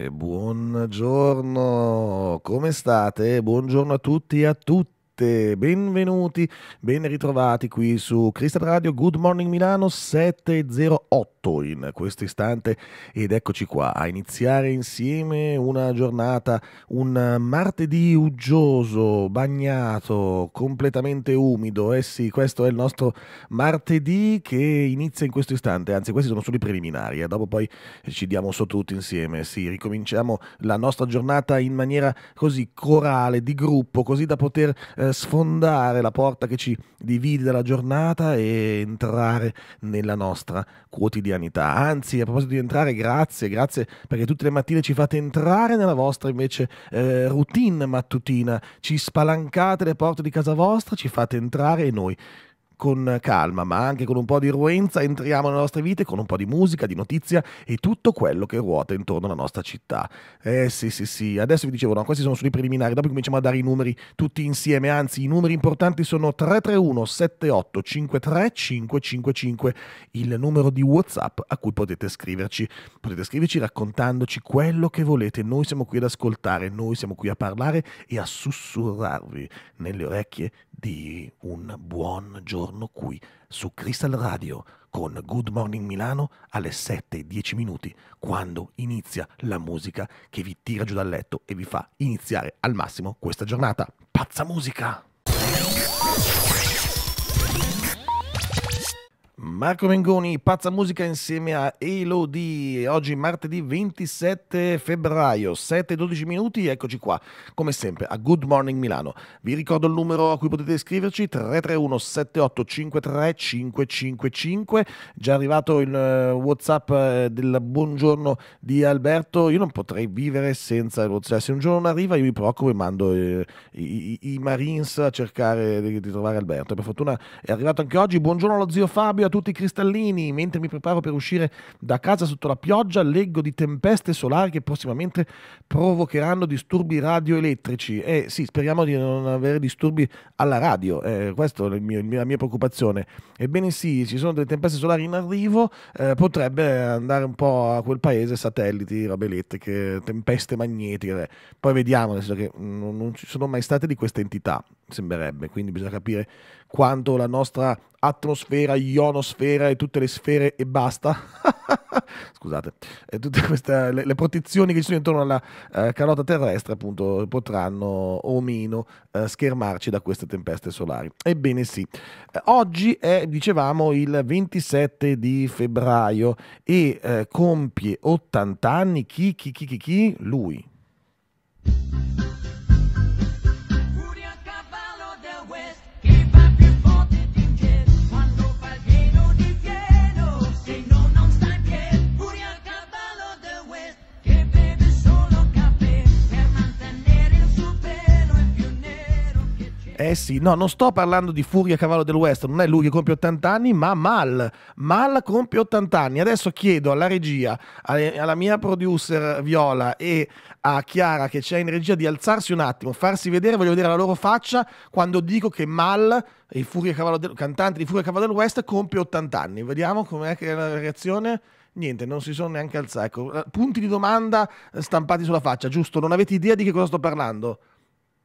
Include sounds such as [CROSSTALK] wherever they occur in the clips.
E buongiorno, come state? Buongiorno a tutti e a tutti. 7. Benvenuti, ben ritrovati qui su Crystal Radio Good Morning Milano 708 in questo istante ed eccoci qua a iniziare insieme una giornata, un martedì uggioso, bagnato, completamente umido. Eh sì, questo è il nostro martedì che inizia in questo istante, anzi questi sono solo i preliminari, eh. dopo poi ci diamo su tutti insieme, sì, ricominciamo la nostra giornata in maniera così corale, di gruppo, così da poter eh, sfondare la porta che ci divide dalla giornata e entrare nella nostra quotidianità. Anzi, a proposito di entrare, grazie, grazie perché tutte le mattine ci fate entrare nella vostra invece eh, routine mattutina, ci spalancate le porte di casa vostra, ci fate entrare e noi con calma, ma anche con un po' di ruenza, entriamo nelle nostre vite con un po' di musica, di notizia e tutto quello che ruota intorno alla nostra città. Eh sì, sì, sì, adesso vi dicevo, no, questi sono solo i preliminari, dopo cominciamo a dare i numeri tutti insieme, anzi i numeri importanti sono 331 78 53555 il numero di WhatsApp a cui potete scriverci. Potete scriverci raccontandoci quello che volete, noi siamo qui ad ascoltare, noi siamo qui a parlare e a sussurrarvi nelle orecchie di un buon giorno qui su Crystal Radio con Good Morning Milano alle 7:10 minuti, quando inizia la musica che vi tira giù dal letto e vi fa iniziare al massimo questa giornata. Pazza musica! Marco Mengoni, pazza musica insieme a Elodie. Oggi martedì 27 febbraio, 7-12 minuti, eccoci qua, come sempre, a Good Morning Milano. Vi ricordo il numero a cui potete iscriverci, 331 7853 555. Già arrivato il eh, Whatsapp eh, del buongiorno di Alberto, io non potrei vivere senza il Whatsapp. Se un giorno non arriva io mi preoccupo e mando eh, i, i, i Marines a cercare di, di trovare Alberto. Per fortuna è arrivato anche oggi. Buongiorno allo zio Fabio a tutti i cristallini. Mentre mi preparo per uscire da casa sotto la pioggia, leggo di tempeste solari che prossimamente provocheranno disturbi radioelettrici. Eh sì, speriamo di non avere disturbi alla radio. Eh, questa è mio, la mia preoccupazione. Ebbene sì, ci sono delle tempeste solari in arrivo. Eh, potrebbe andare un po' a quel paese satelliti, robe elettriche, tempeste magnetiche. Poi vediamo, nel senso che non ci sono mai state di questa entità sembrerebbe, quindi bisogna capire quanto la nostra atmosfera, ionosfera e tutte le sfere e basta, [LAUGHS] scusate, e tutte queste, le, le, protezioni che ci sono intorno alla eh, carota terrestre appunto potranno o meno eh, schermarci da queste tempeste solari. Ebbene sì, eh, oggi è dicevamo il 27 di febbraio e eh, compie 80 anni chi chi chi chi chi? Lui. Eh sì, no, non sto parlando di Furia cavallo del West, non è lui che compie 80 anni, ma Mal. Mal compie 80 anni. Adesso chiedo alla regia, alla mia producer Viola e a Chiara che c'è in regia di alzarsi un attimo, farsi vedere, voglio vedere la loro faccia quando dico che Mal, il, del, cantante di Furia cavallo del West, compie 80 anni. Vediamo com'è che è la reazione niente, non si sono neanche alzati. Ecco, eh, punti di domanda stampati sulla faccia, giusto? Non avete idea di che cosa sto parlando?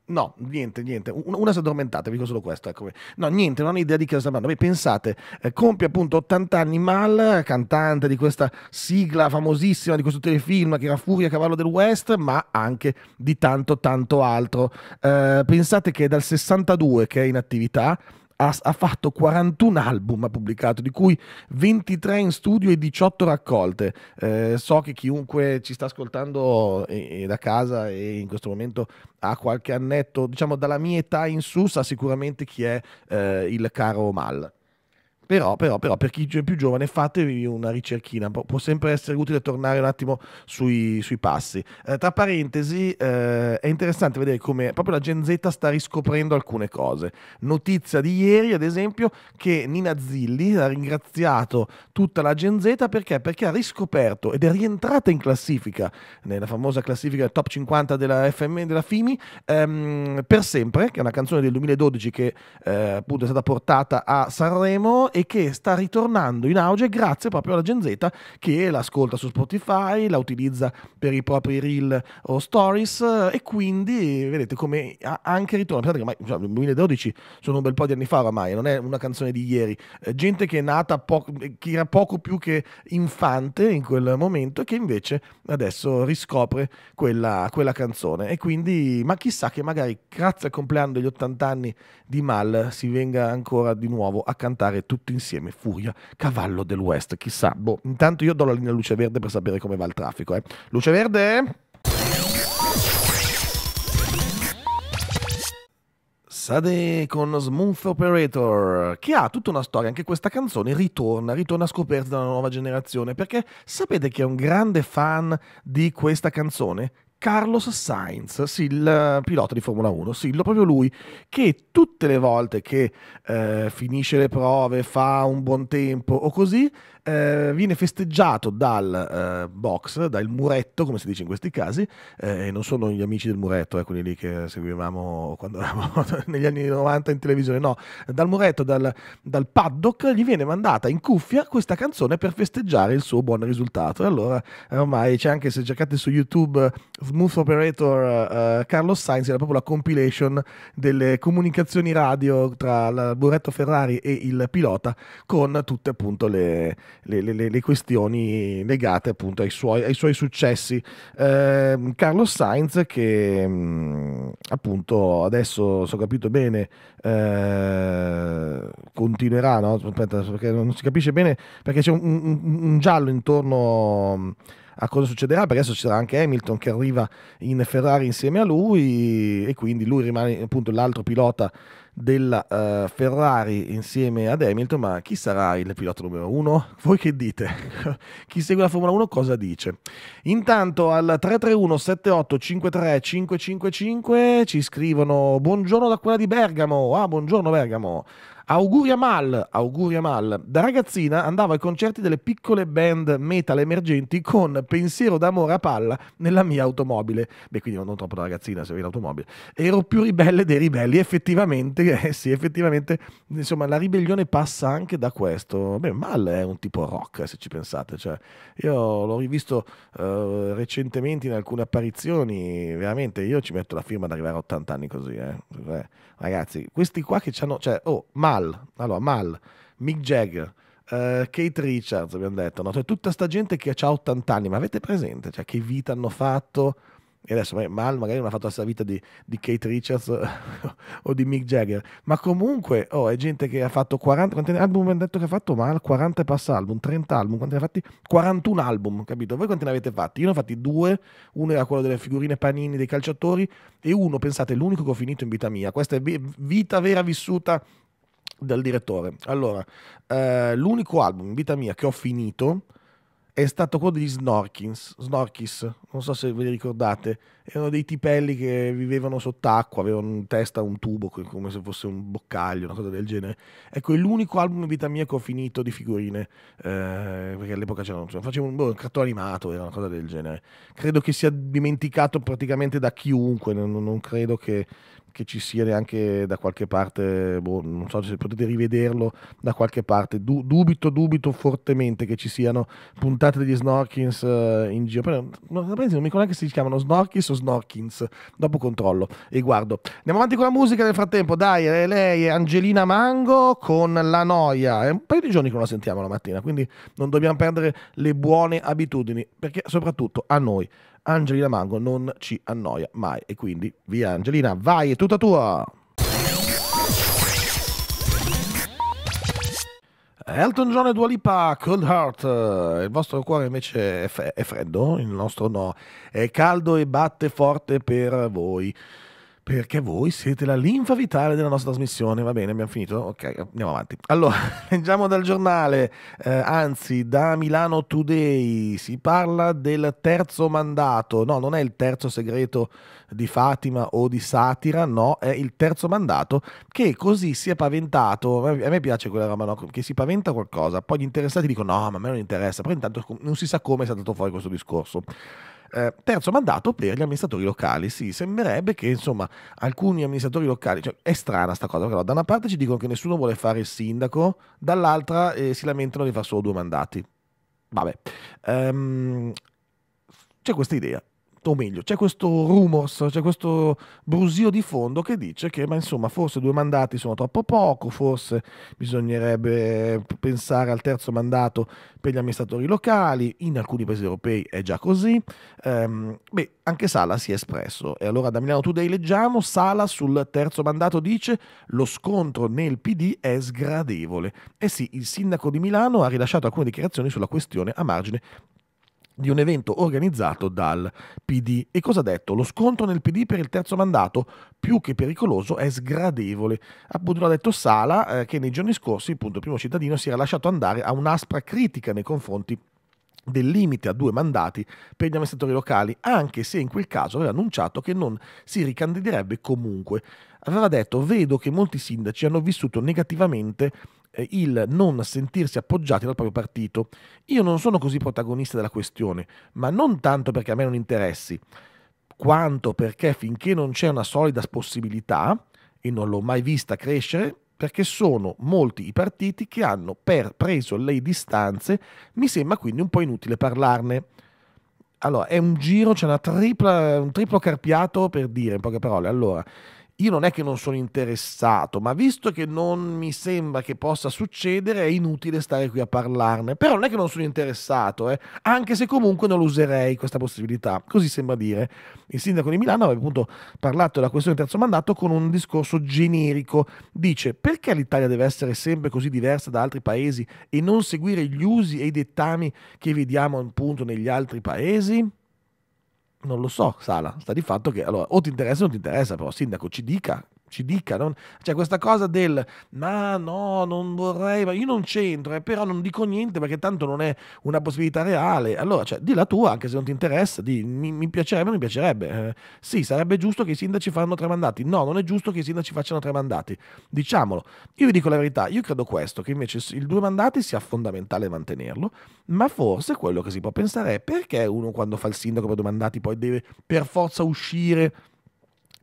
No, niente, niente. Una si è addormentata, vi dico solo questo. Ecco. No, niente, non ho idea di che cosa parlano. Beh, pensate, eh, compie appunto 80 anni Mal, cantante di questa sigla famosissima di questo telefilm che era Furia Cavallo del West, ma anche di tanto, tanto altro. Eh, pensate che è dal 62 che è in attività ha, ha, fatto 41 album, ha pubblicato, di cui 23 in studio e 18 raccolte. Eh, so che chiunque ci sta ascoltando e, da casa e in questo momento ha qualche annetto, diciamo dalla mia età in su, sa sicuramente chi è eh, il caro Mal. Però, però, però, per chi è più giovane fatevi una ricerchina, può, sempre essere utile tornare un attimo sui, sui passi. Eh, tra parentesi, eh, è interessante vedere come proprio la Gen Z sta riscoprendo alcune cose. Notizia di ieri, ad esempio, che Nina Zilli ha ringraziato tutta la Gen Z perché? perché ha riscoperto ed è rientrata in classifica, nella famosa classifica top 50 della FM della FIMI, ehm, per sempre, che è una canzone del 2012 che eh, appunto è stata portata a Sanremo e che sta ritornando in auge grazie proprio alla Gen Z che l'ascolta su Spotify, la utilizza per i propri reel o stories e quindi vedete come anche ritorna. Pensate che ormai, cioè, 2012 sono un bel po' di anni fa oramai, non è una canzone di ieri. Eh, gente che è nata poco, eh, che era poco più che infante in quel momento e che invece adesso riscopre quella, quella canzone. E quindi, ma chissà che magari grazie al compleanno degli 80 anni di Mal si venga ancora di nuovo a cantare tutto tutto insieme, Furia, cavallo del West, chissà. Boh, intanto io do la linea luce verde per sapere come va il traffico. Eh. Luce verde? Sade con Smooth Operator, che ha tutta una storia, anche questa canzone ritorna, ritorna scoperta dalla nuova generazione, perché sapete che è un grande fan di questa canzone? Carlos Sainz, sì, il eh, pilota di Formula 1, sì, proprio lui, che tutte le volte che eh, finisce le prove, fa un buon tempo o così, eh, viene festeggiato dal eh, box, dal muretto, come si dice in questi casi, eh, non sono gli amici del muretto, eh, quelli lì che seguivamo quando eravamo [LAUGHS] negli anni 90 in televisione, no, dal muretto, dal, dal paddock, gli viene mandata in cuffia questa canzone per festeggiare il suo buon risultato. E allora eh, ormai c'è anche se cercate su YouTube eh, Smooth Operator uh, Carlos Sainz, era proprio la compilation delle comunicazioni radio tra il muretto Ferrari e il pilota con tutte appunto le, le, le, le questioni legate appunto ai suoi, ai suoi successi. Eh, Carlos Sainz che mm, appunto adesso, se ho capito bene, eh, continuerà, no? Aspetta, perché non si capisce bene, perché c'è un, un, un giallo intorno... Mm, a cosa succederà, perché adesso ci sarà anche Hamilton che arriva in Ferrari insieme a lui e quindi lui rimane appunto l'altro pilota della uh, Ferrari insieme ad Hamilton, ma chi sarà il pilota numero uno? Voi che dite? [LAUGHS] chi segue la Formula 1 cosa dice? Intanto al 331 78 53 555 ci scrivono buongiorno da quella di Bergamo, ah buongiorno Bergamo, Auguri a Mal, auguri a Mal, da ragazzina andavo ai concerti delle piccole band metal emergenti con pensiero d'amore a palla nella mia automobile. Beh, quindi non troppo da ragazzina, se in l'automobile. Ero più ribelle dei ribelli, effettivamente, [LAUGHS] eh sì, effettivamente, insomma, la ribellione passa anche da questo. Beh, Mal è un tipo rock, se ci pensate, cioè, io l'ho rivisto eh, recentemente in alcune apparizioni, veramente, io ci metto la firma ad arrivare a 80 anni così, eh. Cioè, ragazzi, questi qua che ci hanno, cioè, oh, Mal Mal, allora, Mal, Mick Jagger, Uh, eh, Kate Richards, abbiamo detto, no? cioè, tutta sta gente che ha 80 anni, ma avete presente cioè, che vita hanno fatto? E adesso Mal magari non ha fatto la stessa vita di, di Kate Richards [LAUGHS] o di Mick Jagger, ma comunque oh, è gente che ha fatto 40, quanti album hanno detto che ha fatto Mal? 40 e passa album, 30 album, quanti ne ha fatti? 41 album, capito? Voi quanti ne avete fatti? Io ne ho fatti due, uno era quello delle figurine panini dei calciatori e uno, pensate, l'unico che ho finito in vita mia, questa è vita vera vissuta dal direttore. Allora, eh, l'unico album in vita mia che ho finito è stato quello degli Snorkins, Snorkis, non so se ve li ricordate, erano dei tipelli che vivevano sott'acqua, avevano in testa un tubo come se fosse un boccaglio, una cosa del genere. Ecco, è l'unico album in vita mia che ho finito di figurine, eh, perché all'epoca c'erano, cioè, facevo un, boh, un cartone animato, era una cosa del genere. Credo che sia dimenticato praticamente da chiunque, non, non credo che che ci sia neanche da qualche parte, boh, non so se potete rivederlo da qualche parte, du- dubito, dubito fortemente che ci siano puntate degli Snorkins uh, in giro, Però, non, non mi ricordo neanche se si chiamano Snorkins o Snorkins, dopo controllo e guardo. Andiamo avanti con la musica nel frattempo, dai, eh, lei è Angelina Mango con La Noia, è un paio di giorni che non la sentiamo la mattina, quindi non dobbiamo perdere le buone abitudini, perché soprattutto a noi Angelina Mango non ci annoia mai. E quindi via Angelina, vai, è tutta tua! Elton John e Dua Lipa, Cold Heart, il vostro cuore invece è, freddo, il nostro no, è caldo e batte forte per voi. Perché voi siete la linfa vitale della nostra trasmissione. Va bene, abbiamo finito? Ok, andiamo avanti. Allora, [LAUGHS] leggiamo dal giornale, eh, anzi da Milano Today, si parla del terzo mandato. No, non è il terzo segreto di Fatima o di satira, no, è il terzo mandato che così si è paventato. A me piace quella roba, no? che si paventa qualcosa, poi gli interessati dicono no, ma a me non interessa, però intanto non si sa come è stato fuori questo discorso. Eh, terzo mandato per gli amministratori locali. Sì, sembrerebbe che insomma alcuni amministratori locali, cioè, è strana sta cosa, però da una parte ci dicono che nessuno vuole fare il sindaco, dall'altra eh, si lamentano di fare solo due mandati. Vabbè, um, c'è questa idea o meglio, c'è questo rumors, c'è questo brusio di fondo che dice che, ma insomma, forse due mandati sono troppo poco, forse bisognerebbe pensare al terzo mandato per gli amministratori locali, in alcuni paesi europei è già così. Ehm, beh, anche Sala si è espresso. E allora da Milano Today leggiamo, Sala sul terzo mandato dice lo scontro nel PD è sgradevole. Eh sì, il sindaco di Milano ha rilasciato alcune dichiarazioni sulla questione a margine di un evento organizzato dal PD. E cosa ha detto? Lo scontro nel PD per il terzo mandato, più che pericoloso, è sgradevole. Appunto l'ha detto Sala, eh, che nei giorni scorsi, appunto, il primo cittadino si era lasciato andare a un'aspra critica nei confronti del limite a due mandati per gli amministratori locali, anche se in quel caso aveva annunciato che non si ricandiderebbe comunque. Aveva detto, vedo che molti sindaci hanno vissuto negativamente eh, il non sentirsi appoggiati dal proprio partito. Io non sono così protagonista della questione, ma non tanto perché a me non interessi, quanto perché finché non c'è una solida possibilità, e non l'ho mai vista crescere, perché sono molti i partiti che hanno preso le distanze, mi sembra quindi un po' inutile parlarne. Allora, è un giro, c'è una un triplo carpiato per dire, in poche parole. Allora, io non è che non sono interessato, ma visto che non mi sembra che possa succedere, è inutile stare qui a parlarne. Però non è che non sono interessato, eh? anche se comunque non userei questa possibilità. Così sembra dire. Il sindaco di Milano aveva appunto parlato della questione del terzo mandato con un discorso generico. Dice: perché l'Italia deve essere sempre così diversa da altri paesi e non seguire gli usi e i dettami che vediamo appunto negli altri paesi? Non lo so, Sala. Sta di fatto che allora, o ti interessa o non ti interessa, però, Sindaco, ci dica ci dica. Non, cioè questa cosa del ma no, non vorrei, ma io non c'entro, eh, però non dico niente perché tanto non è una possibilità reale. Allora, cioè, di la tua, anche se non ti interessa, di mi, mi piacerebbe mi piacerebbe. Eh, sì, sarebbe giusto che i sindaci fanno tre mandati. No, non è giusto che i sindaci facciano tre mandati. Diciamolo, io vi dico la verità, io credo questo, che invece il due mandati sia fondamentale mantenerlo, ma forse quello che si può pensare è perché uno quando fa il sindaco per due mandati poi deve per forza uscire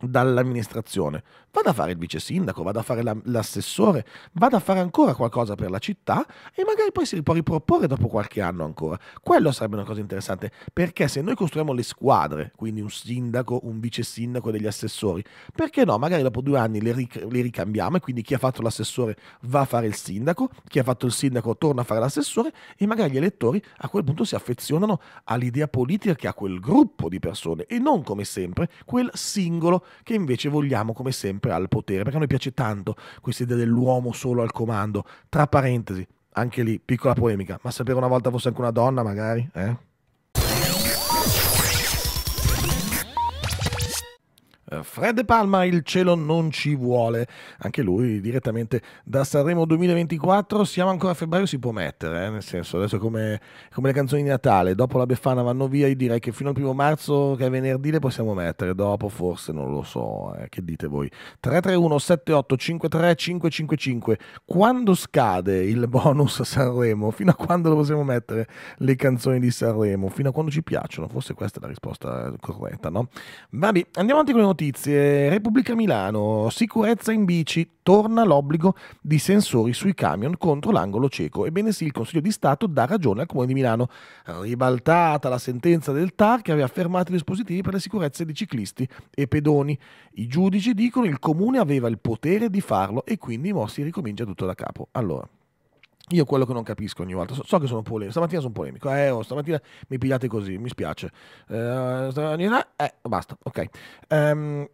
dall'amministrazione vada a fare il vice sindaco, vada a fare la, l'assessore, vada a fare ancora qualcosa per la città e magari poi si può riproporre dopo qualche anno ancora. Quello sarebbe una cosa interessante, perché se noi costruiamo le squadre, quindi un sindaco, un vice sindaco e degli assessori, perché no? Magari dopo due anni le, ric- le ricambiamo e quindi chi ha fatto l'assessore va a fare il sindaco, chi ha fatto il sindaco torna a fare l'assessore e magari gli elettori a quel punto si affezionano all'idea politica che ha quel gruppo di persone e non come sempre quel singolo che invece vogliamo come sempre sempre al potere, perché a noi piace tanto questa idea dell'uomo solo al comando. Tra parentesi, anche lì, piccola polemica, ma sapere una volta fosse anche una donna magari, eh? Eh, Fred De Palma il cielo non ci vuole, anche lui direttamente da Sanremo 2024, siamo ancora a febbraio, si può mettere, eh? nel senso adesso come, come, le canzoni di Natale, dopo la Befana vanno via, io direi che fino al primo marzo che è venerdì le possiamo mettere, dopo forse non lo so, eh? che dite voi? 331 78 53 555, quando scade il bonus Sanremo? Fino a quando lo possiamo mettere le canzoni di Sanremo? Fino a quando ci piacciono? Forse questa è la risposta corretta, no? Vabbè, andiamo avanti con le notizie notizie, Repubblica Milano, sicurezza in bici, torna l'obbligo di sensori sui camion contro l'angolo cieco. Ebbene sì, il Consiglio di Stato dà ragione al Comune di Milano. Ribaltata la sentenza del TAR che aveva fermato i dispositivi per la sicurezza di ciclisti e pedoni. I giudici dicono il Comune aveva il potere di farlo e quindi i mossi ricomincia tutto da capo. Allora. Io quello che non capisco ogni volta, so, so che sono polemico, stamattina sono polemico, eh, oh, stamattina mi pigliate così, mi spiace. Eh, eh basta, ok. Um,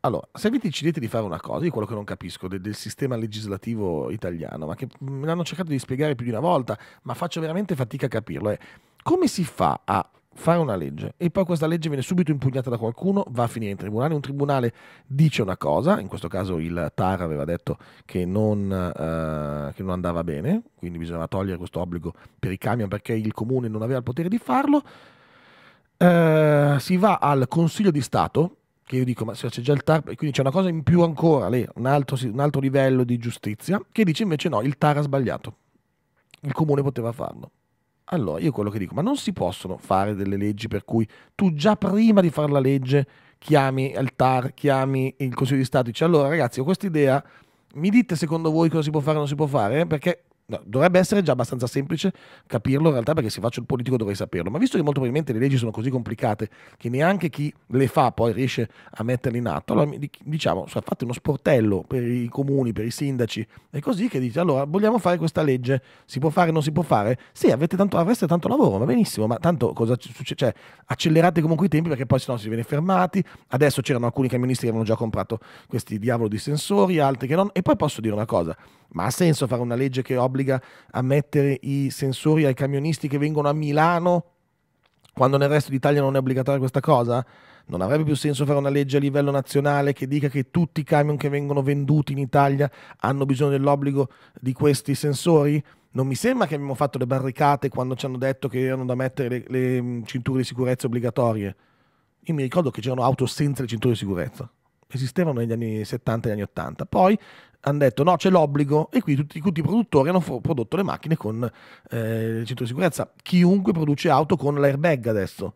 allora, se vi decidete di fare una cosa, io quello che non capisco del, del sistema legislativo italiano, ma che me mm, l'hanno cercato di spiegare più di una volta, ma faccio veramente fatica a capirlo, è come si fa a fare una legge e poi questa legge viene subito impugnata da qualcuno, va a finire in tribunale, un tribunale dice una cosa, in questo caso il TAR aveva detto che non, eh, che non andava bene, quindi bisognava togliere questo obbligo per i camion perché il comune non aveva il potere di farlo, eh, si va al Consiglio di Stato, che io dico ma se c'è già il TAR, quindi c'è una cosa in più ancora lì, un altro, un altro livello di giustizia, che dice invece no, il TAR ha sbagliato, il comune poteva farlo. Allora, io quello che dico, ma non si possono fare delle leggi per cui tu già prima di fare la legge chiami il TAR, chiami il Consiglio di Stato, e dici allora ragazzi ho questa idea, mi dite secondo voi cosa si può fare o non si può fare, perché No, dovrebbe essere già abbastanza semplice capirlo in realtà perché se faccio il politico dovrei saperlo, ma visto che molto probabilmente le leggi sono così complicate che neanche chi le fa poi riesce a metterle in atto, allora diciamo fate uno sportello per i comuni, per i sindaci, è così che dite allora vogliamo fare questa legge, si può fare, o non si può fare, sì avete tanto, avreste tanto lavoro, va benissimo, ma tanto cosa succede? Cioè, accelerate comunque i tempi perché poi sennò si viene fermati, adesso c'erano alcuni camionisti che avevano già comprato questi diavolo di sensori, altri che non, e poi posso dire una cosa, ma ha senso fare una legge che obbliga obbliga a mettere i sensori ai camionisti che vengono a Milano quando nel resto d'Italia non è obbligatoria questa cosa? Non avrebbe più senso fare una legge a livello nazionale che dica che tutti i camion che vengono venduti in Italia hanno bisogno dell'obbligo di questi sensori? Non mi sembra che abbiamo fatto le barricate quando ci hanno detto che erano da mettere le, le mm, cinture di sicurezza obbligatorie. Io mi ricordo che c'erano auto senza le cinture di sicurezza esistevano negli anni 70 e negli anni 80. Poi hanno detto no, c'è l'obbligo e qui tutti, tutti, i produttori hanno prodotto le macchine con eh, il centro di sicurezza. Chiunque produce auto con l'airbag adesso.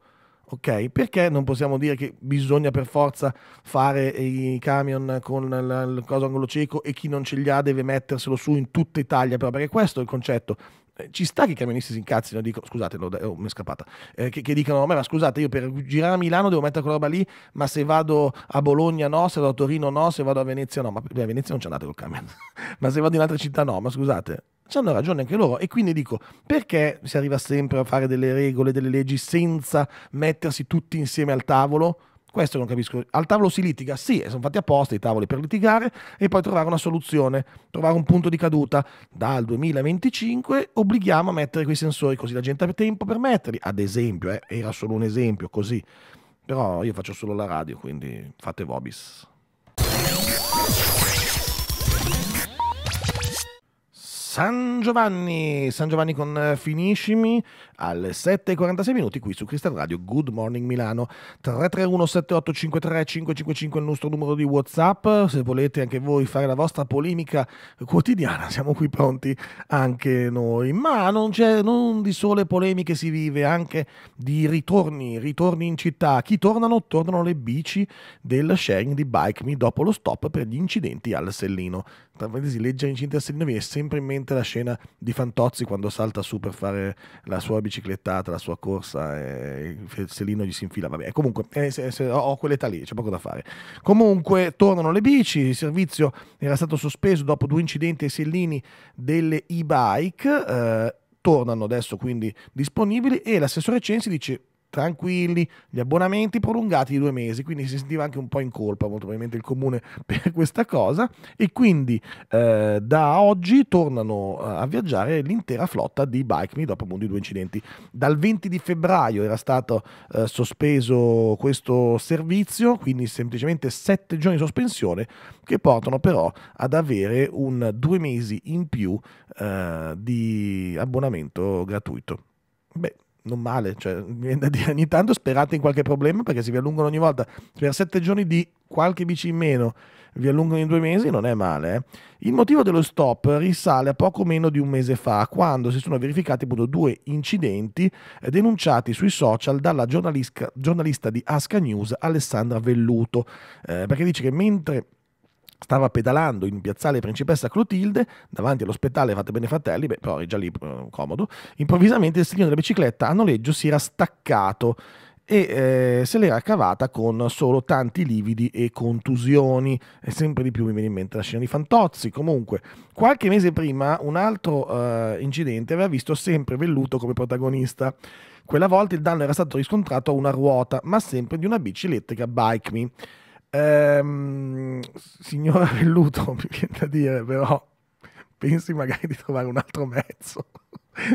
Ok, perché non possiamo dire che bisogna per forza fare i camion con il coso angolo cieco e chi non ce li ha deve metterselo su in tutta Italia? Però perché questo è il concetto. Eh, ci sta che i camionisti si incazzino, dico, scusate, oh, mi è scappata, eh, che, che, dicono, ma scusate, io per girare a Milano devo mettere quella roba lì, ma se vado a Bologna no, se vado a Torino no, se vado a Venezia no, ma beh, a Venezia non ci andate col camion, [LAUGHS] ma se vado in altre città no, ma scusate, ci hanno ragione anche loro e quindi dico perché si arriva sempre a fare delle regole, delle leggi senza mettersi tutti insieme al tavolo? Questo non capisco. Al tavolo si litiga, sì, sono fatti apposta i tavoli per litigare e poi trovare una soluzione, trovare un punto di caduta. Dal 2025 obblighiamo a mettere quei sensori così la gente ha tempo per metterli. Ad esempio, eh, era solo un esempio così. Però io faccio solo la radio, quindi fate vobis. San Giovanni, San Giovanni con eh, Finiscimi, alle 7.46 minuti qui su Crystal Radio Good Morning Milano 331 7853 555 il nostro numero di Whatsapp se volete anche voi fare la vostra polemica quotidiana [LAUGHS] siamo qui pronti anche noi ma non, c'è non di sole polemiche si vive anche di ritorni ritorni in città chi tornano tornano le bici del sharing di Bike Me dopo lo stop per gli incidenti al Sellino tra parentesi legge incidenti al Sellino mi è sempre in mente la scena di Fantozzi quando salta su per fare la sua biciclettata, la sua corsa, eh, il fessellino gli si infila, vabbè, comunque eh, se, se, ho, ho quell'età lì, c'è poco da fare. Comunque tornano le bici, il servizio era stato sospeso dopo due incidenti ai sellini delle e-bike, eh, tornano adesso quindi disponibili e l'assessore Censi dice tranquilli, gli abbonamenti prolungati di due mesi, quindi si sentiva anche un po' in colpa molto probabilmente il comune [LAUGHS] per questa cosa e quindi eh, da oggi tornano eh, a viaggiare l'intera flotta di Bike Me dopo appunto i due incidenti. Dal 20 di febbraio era stato eh, sospeso questo servizio, quindi semplicemente sette giorni di sospensione che portano però ad avere un due mesi in più eh, di abbonamento gratuito. Beh, non male, cioè, ogni tanto sperate in qualche problema perché si vi allungano ogni volta per sette giorni di qualche bici in meno, vi allungano in due mesi, non è male. Eh? Il motivo dello stop risale a poco meno di un mese fa, quando si sono verificati appunto due incidenti eh, denunciati sui social dalla giornalista, di Asca News Alessandra Velluto, eh, perché dice che mentre stava pedalando in piazzale Principessa Clotilde, davanti all'ospedale Fate Bene Fratelli, beh, però è già lì eh, comodo, improvvisamente il signore della bicicletta a noleggio si era staccato e eh, se l'era cavata con solo tanti lividi e contusioni e sempre di più mi viene in mente la scena di Fantozzi comunque qualche mese prima un altro eh, incidente aveva visto sempre Velluto come protagonista quella volta il danno era stato riscontrato a una ruota ma sempre di una bici elettrica Bike Me Ehm, signora Velluto, [LAUGHS] mi viene da dire, però pensi magari di trovare un altro mezzo.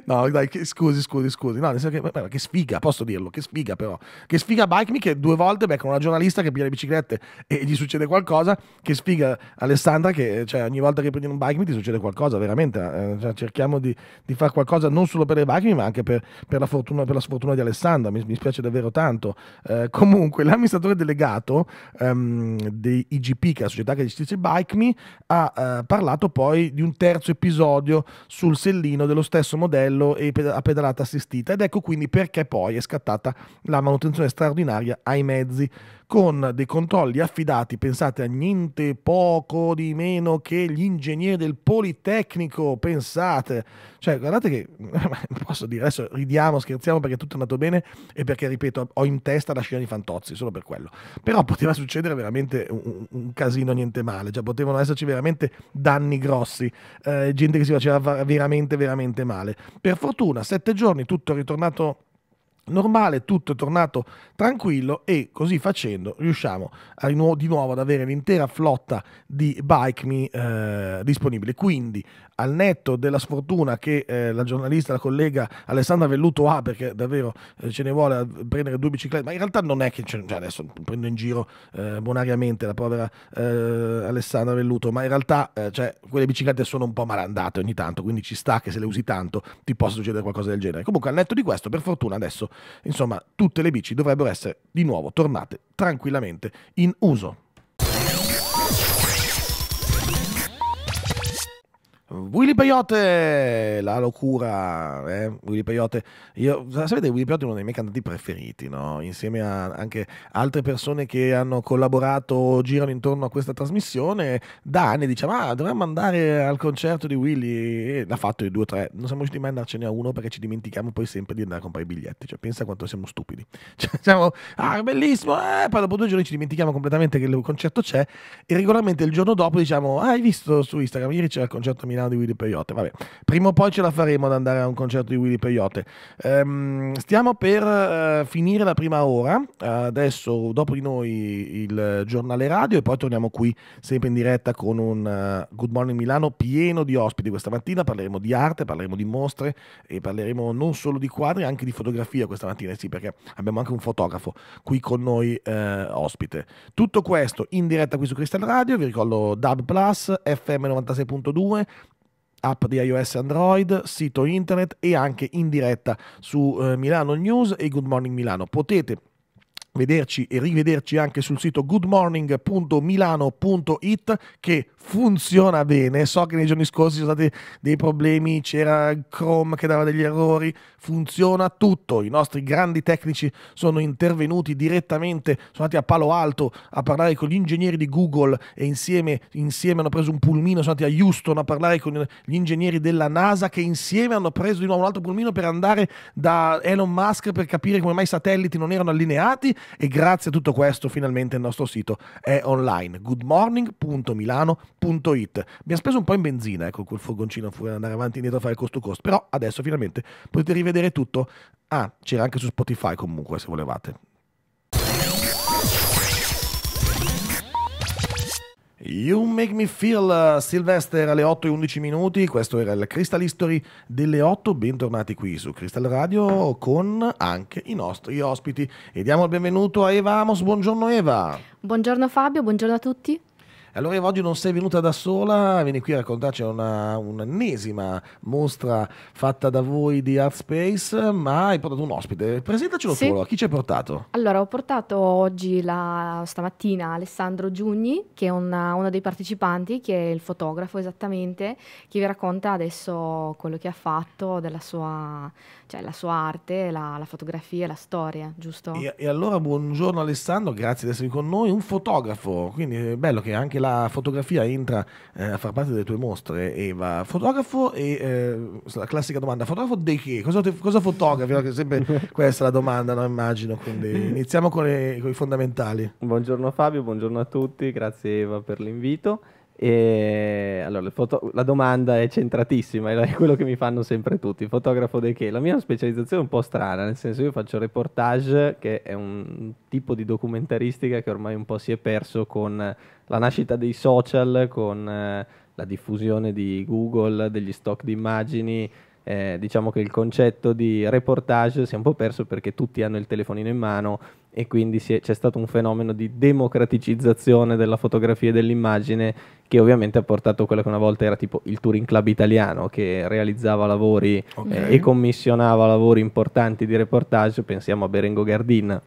No, dai, che, scusi, scusi, scusi. No, nel senso che, che sfiga, posso dirlo, che sfiga però. Che sfiga Bike Me che due volte con una giornalista che piglia le biciclette e gli succede qualcosa. Che sfiga Alessandra che cioè, ogni volta che prendi un Bike Me ti succede qualcosa, veramente. Eh, cioè, cerchiamo di, di fare qualcosa non solo per le Bike Me ma anche per, per, la, fortuna, per la sfortuna di Alessandra. Mi, mi spiace davvero tanto. Eh, comunque, l'amministratore delegato ehm, di IGP, che è la società che gestisce Bike Me, ha eh, parlato poi di un terzo episodio sul sellino dello stesso modello modello e a pedalata assistita ed ecco quindi perché poi è scattata la manutenzione straordinaria ai mezzi con dei controlli affidati, pensate a niente poco di meno che gli ingegneri del Politecnico, pensate, cioè guardate che, [LAUGHS] posso dire, adesso ridiamo, scherziamo perché tutto è andato bene e perché, ripeto, ho in testa la scena di Fantozzi, solo per quello, però poteva succedere veramente un, un casino niente male, cioè potevano esserci veramente danni grossi, eh, gente che si faceva veramente, veramente male. Per fortuna, sette giorni, tutto è ritornato normale, tutto è tornato tranquillo e così facendo riusciamo a, di nuovo ad avere l'intera flotta di bike me eh, disponibile. Quindi al netto della sfortuna che eh, la giornalista, la collega Alessandra Velluto ha, perché davvero eh, ce ne vuole prendere due biciclette, ma in realtà non è che cioè, adesso prendo in giro eh, bonariamente la povera eh, Alessandra Velluto, ma in realtà eh, cioè, quelle biciclette sono un po' malandate ogni tanto, quindi ci sta che se le usi tanto ti possa succedere qualcosa del genere. Comunque al netto di questo, per fortuna adesso Insomma, tutte le bici dovrebbero essere di nuovo tornate tranquillamente in uso. Willy Peyote, la locura, eh? Willy Peyote, io, sapete Willy Peyote è uno dei miei cantanti preferiti, no? insieme a anche altre persone che hanno collaborato, girano intorno a questa trasmissione, da anni diciamo, ah, dovremmo andare al concerto di Willy, e l'ha fatto i due o tre, non siamo riusciti mai a andarcene a uno perché ci dimentichiamo poi sempre di andare a comprare i biglietti, cioè pensa quanto siamo stupidi, [LAUGHS] cioè, siamo, ah bellissimo, eh! poi dopo due giorni ci dimentichiamo completamente che il concerto c'è e regolarmente il giorno dopo diciamo, ah, hai visto su Instagram, ieri c'era il concerto a Milano, italiano di Willy Peyote. Vabbè, prima o poi ce la faremo ad andare a un concerto di Willy Peyote. Ehm, stiamo per eh, finire la prima ora. Adesso, dopo di noi, il giornale radio e poi torniamo qui sempre in diretta con un uh, Good Morning Milano pieno di ospiti. Questa mattina parleremo di arte, parleremo di mostre e parleremo non solo di quadri, anche di fotografia questa mattina, sì, perché abbiamo anche un fotografo qui con noi eh, ospite. Tutto questo in diretta qui su Crystal Radio, vi ricordo DAB Plus, FM 96.2, app di iOS e Android, sito internet e anche in diretta su eh, Milano News e Good Morning Milano. Potete vederci e rivederci anche sul sito goodmorning.milano.it che funziona bene. So che nei giorni scorsi ci sono stati dei problemi, c'era Chrome che dava degli errori, funziona tutto. I nostri grandi tecnici sono intervenuti direttamente, sono andati a Palo Alto a parlare con gli ingegneri di Google e insieme, insieme hanno preso un pulmino, sono andati a Houston a parlare con gli ingegneri della NASA che insieme hanno preso di nuovo un altro pulmino per andare da Elon Musk per capire come mai i satelliti non erano allineati e grazie a tutto questo finalmente il nostro sito è online. goodmorning.milano.it. ha speso un po' in benzina, ecco, quel furgoncino fuori andare avanti e indietro a fare il costo cost, però adesso finalmente potete rivedere rivedere tutto. Ah, c'era anche su Spotify comunque se volevate. You Make Me Feel, uh, Sylvester alle 8 e 11 minuti, questo era il Crystal History delle 8, bentornati qui su Crystal Radio con anche i nostri ospiti e diamo il benvenuto a Eva Amos, buongiorno Eva. Buongiorno Fabio, buongiorno a tutti. Allora oggi non sei venuta da sola, vieni qui a raccontarci una, un'ennesima mostra fatta da voi di Art Space, ma hai portato un ospite. Presentacelo sì. tu, chi ci hai portato? Allora ho portato oggi, la, stamattina, Alessandro Giugni, che è una, uno dei partecipanti, che è il fotografo esattamente, che vi racconta adesso quello che ha fatto della sua, cioè, la sua arte, la, la fotografia, la storia, giusto? E, e allora buongiorno Alessandro, grazie di essere con noi, un fotografo, quindi è bello che anche la fotografia entra eh, a far parte delle tue mostre, Eva, fotografo e eh, la classica domanda, fotografo di che? Cosa, cosa fotografi? No? Che sempre [LAUGHS] questa è la domanda, no? immagino. Quindi iniziamo con, le, con i fondamentali. Buongiorno Fabio, buongiorno a tutti, grazie Eva per l'invito. E allora, foto- la domanda è centratissima, è quello che mi fanno sempre tutti, fotografo dei che. La mia specializzazione è un po' strana, nel senso io faccio reportage, che è un tipo di documentaristica che ormai un po' si è perso con la nascita dei social, con eh, la diffusione di Google, degli stock di immagini. Eh, diciamo che il concetto di reportage si è un po' perso perché tutti hanno il telefonino in mano e quindi è, c'è stato un fenomeno di democraticizzazione della fotografia e dell'immagine che ovviamente ha portato a quello che una volta era tipo il Touring Club italiano che realizzava lavori okay. eh, e commissionava lavori importanti di reportage, pensiamo a Berengo Gardin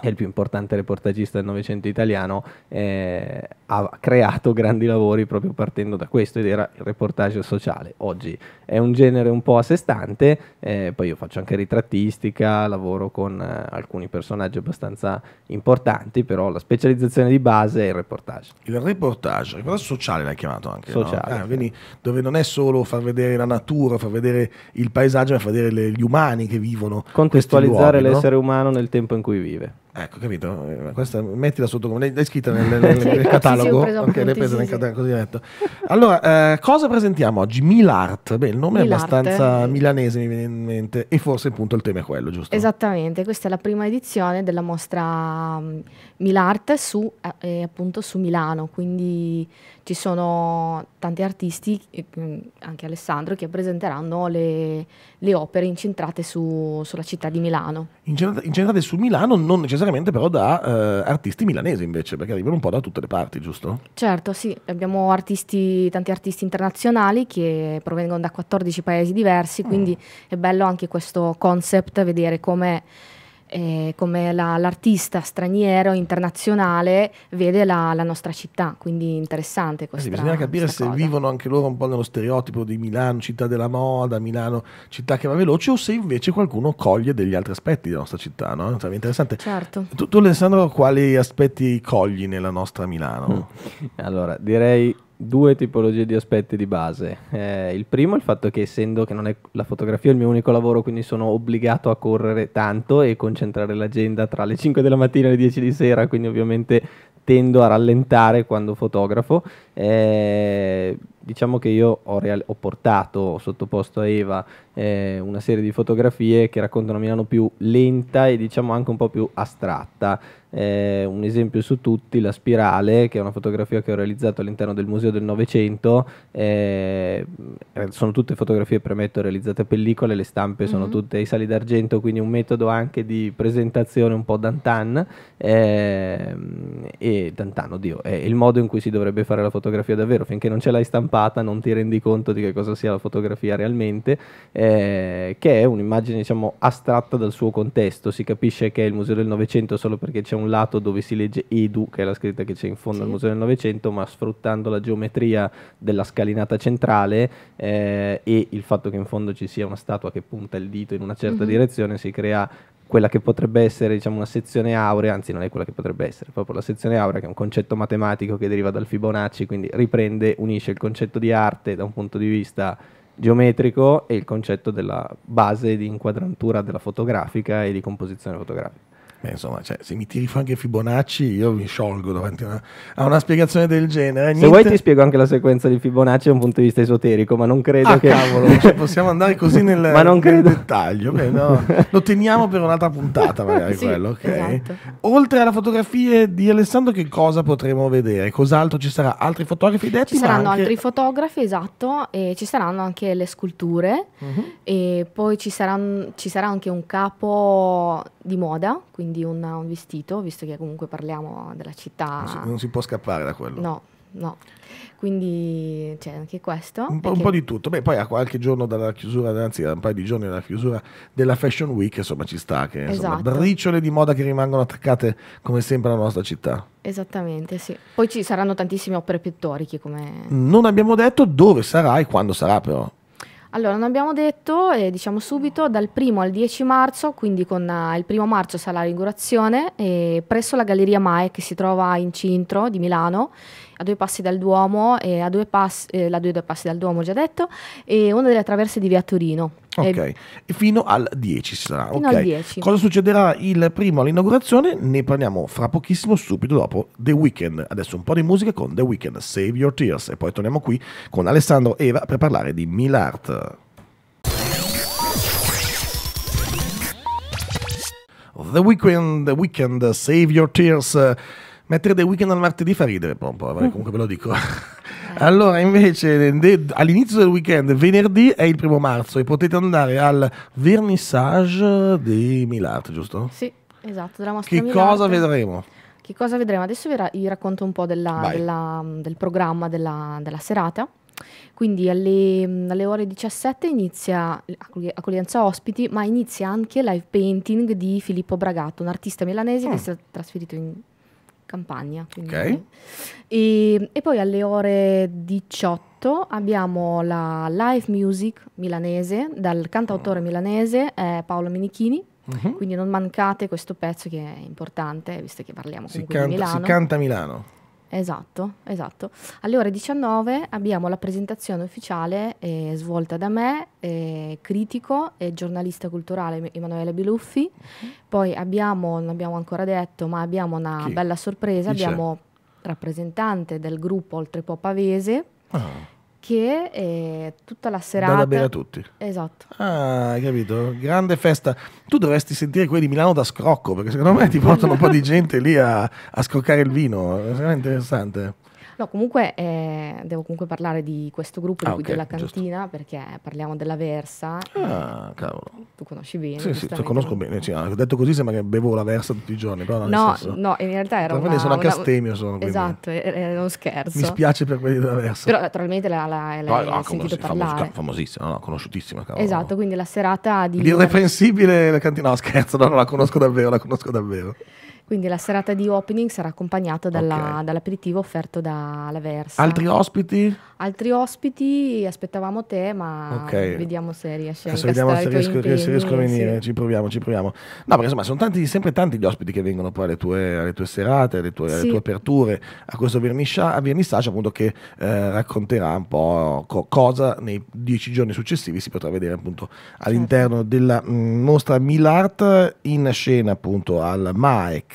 è il più importante reportagista del Novecento italiano, eh, ha creato grandi lavori proprio partendo da questo ed era il reportage sociale. Oggi è un genere un po' a sé stante, eh, poi io faccio anche ritrattistica, lavoro con eh, alcuni personaggi abbastanza importanti, però la specializzazione di base è il reportage. Il reportage, il reportage sociale l'hai chiamato anche. Sociale. No? Eh, quindi, dove non è solo far vedere la natura, far vedere il paesaggio, ma far vedere le, gli umani che vivono. Contestualizzare luoghi, l'essere no? umano nel tempo in cui vive. Ecco, capito? Eh, questa, mettila sotto come l'hai scritta nel, nel, [LAUGHS] sì, nel catalogo. Sì, l'hai presa nel catalogo così detto. Allora, eh, cosa presentiamo oggi? Milart. Beh, il nome Milart. è abbastanza milanese, mi viene in mente, e forse appunto il tema è quello, giusto? Esattamente, questa è la prima edizione della mostra mm, Milart su, eh, eh, appunto su Milano, quindi ci sono tanti artisti, mm, anche Alessandro, che presenteranno le, le opere incentrate su, sulla città di Milano. Incentrate, incentrate su Milano, non necessariamente necessariamente però da eh, artisti milanesi invece, perché arrivano un po' da tutte le parti, giusto? Certo, sì, abbiamo artisti, tanti artisti internazionali che provengono da 14 paesi diversi, quindi mm. è bello anche questo concept, vedere come eh, come la, l'artista straniero internazionale vede la, la, nostra città, quindi interessante questo. eh sì, Bisogna capire se cosa. vivono anche loro un po' nello stereotipo di Milano, città della moda, Milano, città che va veloce, o se invece qualcuno coglie degli altri aspetti della nostra città, no? Sarebbe interessante. Certo. Tu, tu, Alessandro quali aspetti cogli nella nostra Milano? [LAUGHS] allora, direi due tipologie di aspetti di base. Eh, il primo è il fatto che essendo che è, la fotografia è il mio unico lavoro, quindi sono obbligato a correre tanto e concentrare l'agenda tra le 5 della mattina e le 10 di sera, quindi ovviamente tendo a rallentare quando fotografo. Eh, diciamo che io ho, real- ho portato, ho sottoposto a Eva eh, una serie di fotografie che raccontano Milano più lenta e diciamo anche un po' più astratta. Eh, un esempio su tutti, la spirale, che è una fotografia che ho realizzato all'interno del Museo del Novecento. Eh, sono tutte fotografie, premetto, realizzate a pellicole, le stampe mm-hmm. sono tutte ai sali d'argento, quindi un metodo anche di presentazione un po' d'antan. Eh, e d'antan, oddio, è il modo in cui si dovrebbe fare la fotografia davvero, finché non ce l'hai stampata strampata, non ti rendi conto di che cosa sia la fotografia realmente, eh, che è un'immagine diciamo, astratta dal suo contesto. Si capisce che è il Museo del Novecento solo perché c'è un lato dove si legge Edu, che è la scritta che c'è in fondo sì. al Museo del Novecento, ma sfruttando la geometria della scalinata centrale eh, e il fatto che in fondo ci sia una statua che punta il dito in una certa mm-hmm. direzione, si crea quella che potrebbe essere diciamo, una sezione aurea, anzi non è quella che potrebbe essere, proprio la sezione aurea che è un concetto matematico che deriva dal Fibonacci, quindi riprende, unisce il concetto di arte da un punto di vista geometrico e il concetto della base di inquadrantura della fotografica e di composizione fotografica. Beh, insomma, cioè, se mi tiri fuori anche Fibonacci, io mi sciolgo davanti a una, a una spiegazione del genere. Niente... Se vuoi ti spiego anche la sequenza di Fibonacci da un punto di vista esoterico, ma non credo ah, che... cavolo, cioè, possiamo andare così [LAUGHS] nel, ma non credo... dettaglio. Beh, no. Lo teniamo per un'altra puntata magari [LAUGHS] sì, quello, ok? Esatto. Oltre alle fotografie di Alessandro, che cosa potremo vedere? Cos'altro ci sarà? Altri fotografi detti? Ci saranno anche... altri fotografi, esatto, e ci saranno anche le sculture, uh-huh. e poi ci, saranno, ci sarà anche un capo di moda, quindi una, un vestito, visto che comunque parliamo della città. Non si, non si può scappare da quello. No, no. Quindi c'è cioè, anche questo. Un po', un po', di tutto. Beh, poi a qualche giorno dalla chiusura, anzi a un paio di giorni dalla chiusura della Fashion Week, insomma ci sta che insomma, esatto. briciole di moda che rimangono attaccate come sempre alla nostra città. Esattamente, sì. Poi ci saranno tantissime opere pittoriche come... Non abbiamo detto dove sarà e quando sarà però. Allora, non abbiamo detto, eh, diciamo subito, dal 1 al 10 marzo, quindi con eh, il 1 marzo sarà l'inaugurazione eh, presso la Galleria Mae che si trova in centro di Milano, a due passi dal Duomo, a due, pas- eh, due passi dal Duomo già detto, e una delle attraverse di via Torino. Ok, eh, fino al 10 ci sarà. Okay. 10. Cosa succederà il primo all'inaugurazione? Ne parliamo fra pochissimo, subito dopo The Weeknd. Adesso un po' di musica con The Weeknd, Save Your Tears. E poi torniamo qui con Alessandro Eva per parlare di Milart. The Weeknd, The Weeknd, Save Your Tears. Mettere The Weeknd al martedì fa ridere un po', mm. comunque ve lo dico. [LAUGHS] Allora, invece, all'inizio del weekend, venerdì è il primo marzo e potete andare al vernissage di Milart, giusto? Sì, esatto, della mostra Che Milart. cosa vedremo? Che cosa vedremo? Adesso vi, ra- vi racconto un po' della, della, del programma della, della serata. Quindi alle, alle, ore 17 inizia accoglienza ospiti, ma inizia anche live painting di Filippo Bragato, un artista milanese mm. che si è trasferito in Campania. Okay. E, e, poi alle ore 18 abbiamo la live music milanese dal cantautore milanese eh, Paolo Minichini. Uh-huh. Mhm. Quindi non mancate questo pezzo che è importante, visto che parliamo si comunque canta, di Milano. Si canta Milano. Esatto, esatto. Alle ore 19 abbiamo la presentazione ufficiale eh, svolta da me, eh, critico e giornalista culturale Emanuele Biluffi. Mm-hmm. Poi abbiamo, non abbiamo ancora detto, ma abbiamo una Chi? bella sorpresa, Chi abbiamo c'è? rappresentante del gruppo Oltre Pavese. Ah che eh, tutta la serata... da bere a tutti. Esatto. Ah, hai capito? Grande festa. Tu dovresti sentire quelli di Milano da scrocco, perché secondo me ti portano un po' di [LAUGHS] gente lì a, a scroccare il vino. È veramente interessante. No, comunque eh, devo comunque parlare di questo gruppo di ah, qui okay, della cantina giusto. perché parliamo della Versa. Ah, cavolo. Tu conosci bene. Sì, sì, conosco bene. Cioè, detto così sembra che bevo la Versa tutti i giorni. Però no, senso, no, in realtà era una... sono anche una, astemio. Sono, esatto, è uno scherzo. Mi spiace per quelli della Versa. Però naturalmente l'hai la, la, la, ah, no, sentito parlare. Famos, famosissima, no, conosciutissima. Cavolo. Esatto, quindi la serata di... L'irreprensibile la cantina. No, scherzo, no, non la conosco davvero, la conosco davvero. Quindi la serata di opening sarà accompagnata dalla, okay. dall'aperitivo offerto dalla Versa. Altri ospiti? Altri ospiti, aspettavamo te, ma okay. vediamo se riesci Adesso a vediamo se riesco, impegni, se riesco, a venire, sì. ci proviamo, ci proviamo. No, perché insomma sono tanti, sempre tanti gli ospiti che vengono poi alle tue, alle tue serate, alle tue, sì. alle tue, aperture, a questo vernissage appunto che eh, racconterà un po' co- cosa nei dieci giorni successivi si potrà vedere appunto certo. all'interno certo. della mh, mm, mostra Milart in scena appunto al MAEC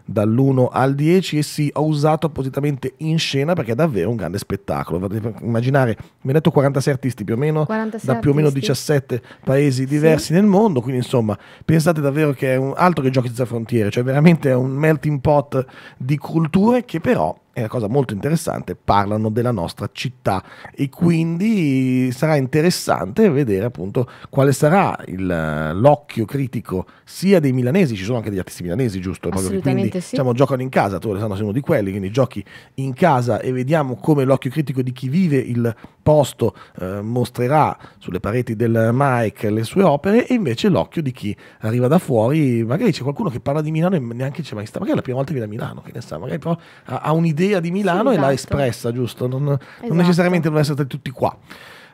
dall'1 al 10 e sì, ho usato appositamente in scena perché è davvero un grande spettacolo. Immaginare, mi hai detto 46 artisti più o meno, da più artisti. o meno 17 paesi diversi sì. nel mondo, quindi insomma pensate davvero che è un altro che giochi senza frontiere, cioè veramente è un melting pot di culture che però è una cosa molto interessante, parlano della nostra città e quindi sarà interessante vedere appunto quale sarà il, eh, l'occhio critico sia dei milanesi, ci sono anche degli artisti milanesi, giusto? Assolutamente quindi sì. diciamo, giocano in casa, tu Alessandro sei uno di quelli, quindi giochi in casa e vediamo come l'occhio critico di chi vive il posto eh, mostrerà sulle pareti del Mike le sue opere e invece l'occhio di chi arriva da fuori, magari c'è qualcuno che parla di Milano e neanche c'è mai stato, magari è la prima volta che viene a Milano, che ne sa, magari però ha, ha un'idea di Milano sì, esatto. e l'ha esatto. espressa, giusto? Non, esatto. non necessariamente devono essere tutti qua.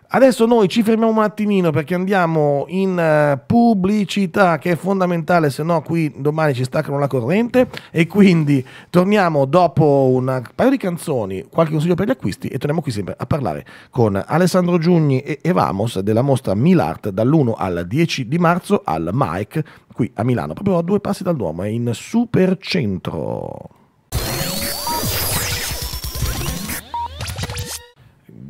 Adesso noi ci fermiamo un attimino perché andiamo in eh, pubblicità che è fondamentale, se no qui domani ci staccano la corrente e quindi torniamo dopo un paio di canzoni, qualche consiglio per gli acquisti e torniamo qui sempre a parlare con Alessandro Giugni e Vamos della mostra Milart dall'1 al 10 di marzo al Mike qui a Milano, proprio a due passi dal Duomo, è in centro.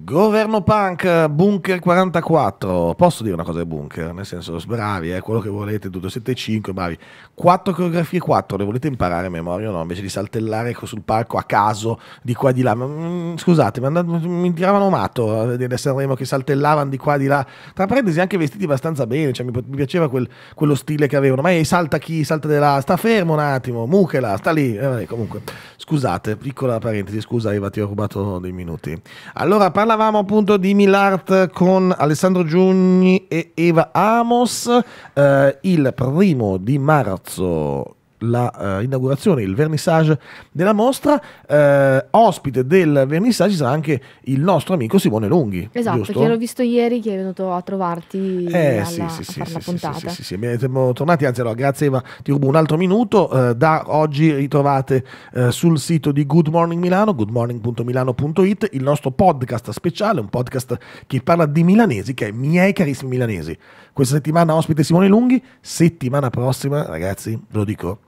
Governo punk, bunker 44. Posso dire una cosa di bunker? Nel senso, bravi, eh, quello che volete, 275, bravi. Quattro coreografie quattro, le volete imparare a memoria o no? Invece di saltellare sul palco a caso, di qua e di là. Mm, scusate, mi, andavano, mm, mi tiravano matto a eh, vedere Sanremo che saltellavano di qua e di là. Tra parentesi, anche vestiti abbastanza bene, cioè, mi, mi, piaceva quel, quello stile che avevano. Ma ehi, salta chi, salta di là, sta fermo un attimo, muchela, sta lì. Eh, vabbè, comunque, Scusate, piccola parentesi, scusa Eva, ti ho rubato dei minuti. Allora, parlavamo appunto di Milart con Alessandro Giugni e Eva Amos. Eh, il primo di marzo l'inaugurazione, eh, il vernissage della mostra. Eh, ospite del vernissage sarà anche il nostro amico Simone Lunghi. Esatto, giusto? che l'ho visto ieri che è venuto a trovarti eh, alla, sì, sì, sì, sì, puntata. Sì, sì, sì, sì, siamo tornati, anzi allora, grazie Eva, ti rubo un altro minuto. Eh, da oggi ritrovate eh, sul sito di Good Morning Milano, goodmorning.milano.it, il nostro podcast speciale, un podcast che parla di milanesi, che è miei carissimi milanesi. Questa settimana ospite Simone Lunghi, settimana prossima, ragazzi, ve lo dico,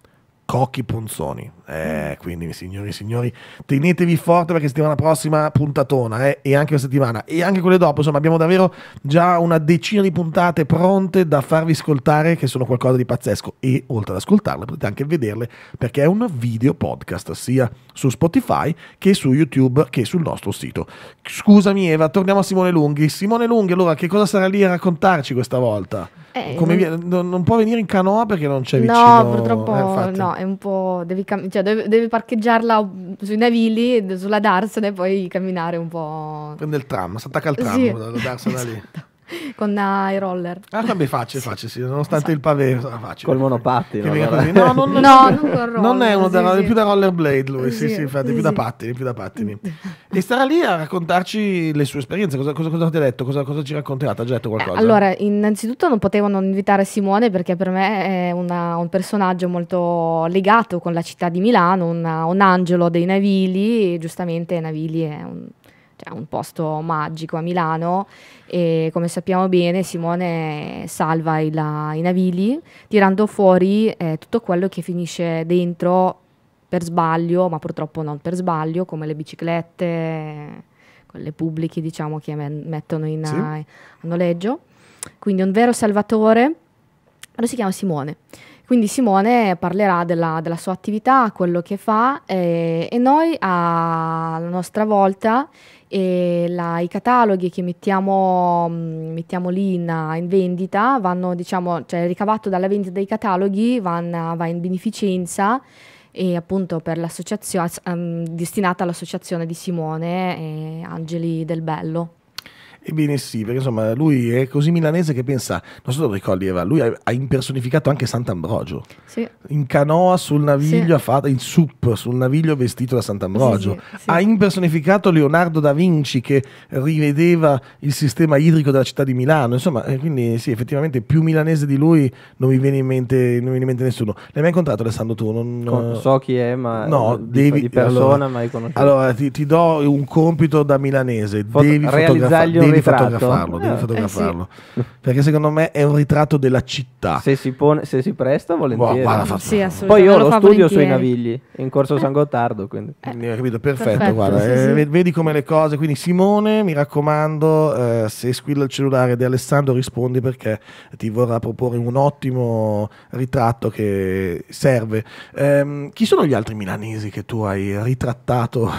Cocchi Ponzoni, eh, quindi, signori e signori, tenetevi forte perché settimana prossima puntatona eh, e anche la settimana e anche quelle dopo. Insomma, abbiamo davvero già una decina di puntate pronte da farvi ascoltare che sono qualcosa di pazzesco. E oltre ad ascoltarle, potete anche vederle perché è un video podcast sia su Spotify che su YouTube che sul nostro sito. Scusami, Eva, torniamo a Simone Lunghi. Simone Lunghi, allora, che cosa sarà lì a raccontarci questa volta? Eh, non... Vi... non... può venire in canoa perché non c'è vicino. No, purtroppo, eh, no, è un po'. Devi cambiare. Cioè, cioè deve, deve parcheggiarla sui Navili, sulla Darsene e poi camminare un po'. Prende il tram, si attacca al tram, sì. la Darsena esatto. lì con i roller. Ah, vabbè, facce, facce, sì, nonostante esatto. il pavé, facce. Col monopattino. No, non, [LAUGHS] no, non, roller, non è uno sì, da, sì. più da rollerblade lui, sì, sì, sì infatti, più da pattini, più da pattini. e starà lì a raccontarci le sue esperienze, cosa, cosa, cosa ti ha detto, cosa, cosa ci racconterà, ti ha detto qualcosa? Eh, allora, innanzitutto non potevo non invitare Simone perché per me è una, un personaggio molto legato con la città di Milano, una, un angelo dei Navili, giustamente Navili è un cioè un posto magico a Milano e come sappiamo bene Simone salva i, la, i navigli tirando fuori eh, tutto quello che finisce dentro per sbaglio, ma purtroppo non per sbaglio, come le biciclette, quelle pubbliche diciamo che mettono in, sì. a, a noleggio. Quindi un vero salvatore, lo si chiama Simone. Quindi Simone parlerà della, della sua attività, quello che fa eh, e noi alla nostra volta e la, i cataloghi che mettiamo, mm, mettiamo lì in, in, vendita vanno, diciamo, cioè il ricavato dalla vendita dei cataloghi van, va in beneficenza e appunto per l'associazione um, destinata all'associazione di Simone e Angeli del Bello. Ebbene sì, perché insomma lui è così milanese che pensa, non so solo ricordi Eva, lui ha impersonificato anche Sant'Ambrogio. Sì. In canoa sul naviglio, sì. fatto, in sup sul naviglio vestito da Sant'Ambrogio. Sì, ha impersonificato Leonardo da Vinci che rivedeva il sistema idrico della città di Milano. Insomma, eh, quindi sì, effettivamente più milanese di lui non mi viene in mente, viene in mente nessuno. L'hai mai incontrato Alessandro tu? Non, Con, eh, so chi è, ma no, devi, di persona allora, mai conosciuto. Allora ti, ti, do un compito da milanese, Foto- devi fotografare devi ritratto. fotografarlo, devi eh, eh fotografarlo. Eh sì. [LAUGHS] perché secondo me è un ritratto della città. Se si, pone, se si presta, volentieri. Wow, guarda, sì, Poi io lo, lo studio sui Navigli, in corso eh. San Gottardo. Quindi. Eh, capito, perfetto, perfetto guarda, sì, eh, vedi come le cose. Quindi Simone, mi raccomando, se squilla il cellulare di Alessandro rispondi perché ti vorrà proporre un ottimo ritratto che serve. Ehm, chi sono gli altri milanesi che tu hai ritrattato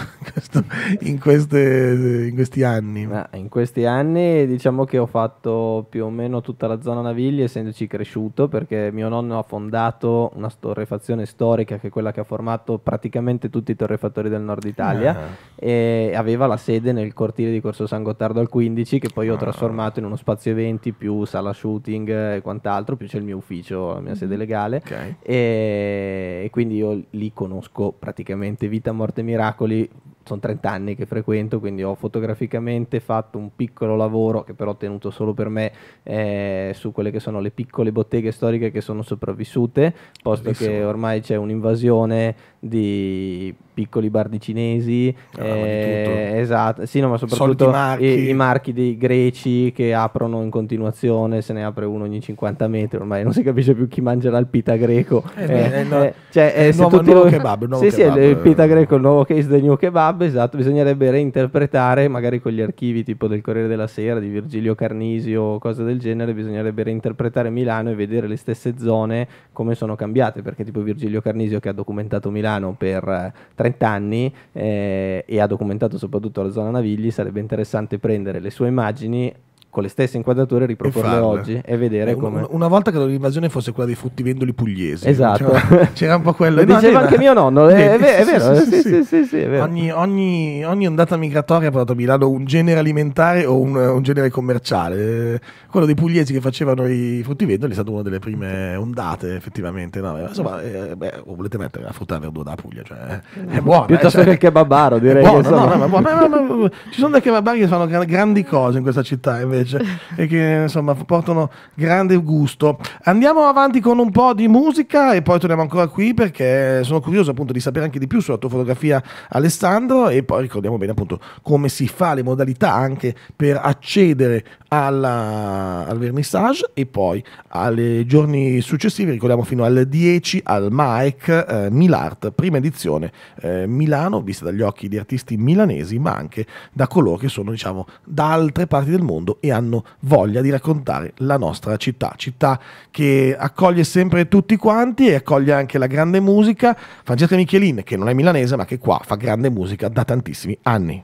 [LAUGHS] in, queste, in questi anni? Ah, in questi questi anni diciamo che ho fatto più o meno tutta la zona Navigli essendoci cresciuto perché mio nonno ha fondato una torrefazione storica che è quella che ha formato praticamente tutti i torrefattori del nord Italia ah. e aveva la sede nel cortile di Corso San Gottardo al 15 che poi ho ah. trasformato in uno spazio eventi più sala shooting e quant'altro, più c'è il mio ufficio, la mia sede mm-hmm. legale okay. e, e quindi io lì conosco praticamente vita, morte e miracoli sono 30 anni che frequento, quindi ho fotograficamente fatto un piccolo lavoro che però ho tenuto solo per me eh, su quelle che sono le piccole botteghe storiche che sono sopravvissute, posto Bellissimo. che ormai c'è un'invasione di piccoli bardi cinesi, ah, eh, esatto, sì, no, ma soprattutto marchi. I, i, marchi dei greci che aprono in continuazione, se ne apre uno ogni 50 metri, ormai non si capisce più chi mangerà il pita greco. Eh, eh, eh cioè, è eh, il nuovo, tutti, nuovo kebab, il nuovo sì, kebab. Sì, il pita greco, il nuovo case del new kebab, esatto, bisognerebbe reinterpretare, magari con gli archivi tipo del Corriere della Sera, di Virgilio Carnisio, cose del genere, bisognerebbe reinterpretare Milano e vedere le stesse zone come sono cambiate, perché tipo Virgilio Carnisio che ha documentato Milano per eh, 30 anni eh, e ha documentato soprattutto la zona Navigli, sarebbe interessante prendere le sue immagini con le stesse inquadrature riproporle oggi e vedere come. Una volta che l'invasione fosse quella dei fruttivendoli pugliesi. Cioè, esatto. C'era, [LAUGHS] c'era un po' quello. Lo diceva anche mio nonno, è, vero. Sì, sì, Ogni, ondata migratoria ha portato a Milano un genere alimentare o un, genere commerciale. Quello dei pugliesi che facevano i fruttivendoli è stata una delle prime ondate, effettivamente. Eh, insomma, eh, volete mettere la frutta e verdura da Puglia, cioè, eh, è buona. Piuttosto cioè, che il kebabaro, direi. Buono, no, no, ma, ci sono dei kebabari che fanno grandi cose in questa città, è vero invece e che insomma portano grande gusto. Andiamo avanti con un po' di musica e poi torniamo ancora qui perché sono curioso appunto di sapere anche di più sulla tua fotografia Alessandro e poi ricordiamo bene appunto come si fa le modalità anche per accedere alla, al vernissage e poi ai giorni successivi, ricordiamo fino al 10 al MAEC eh, Milart, prima edizione eh, Milano, vista dagli occhi di artisti milanesi, ma anche da coloro che sono diciamo da altre parti del mondo e hanno voglia di raccontare la nostra città, città che accoglie sempre tutti quanti e accoglie anche la grande musica. Francesca Michelin, che non è milanese, ma che qua fa grande musica da tantissimi anni.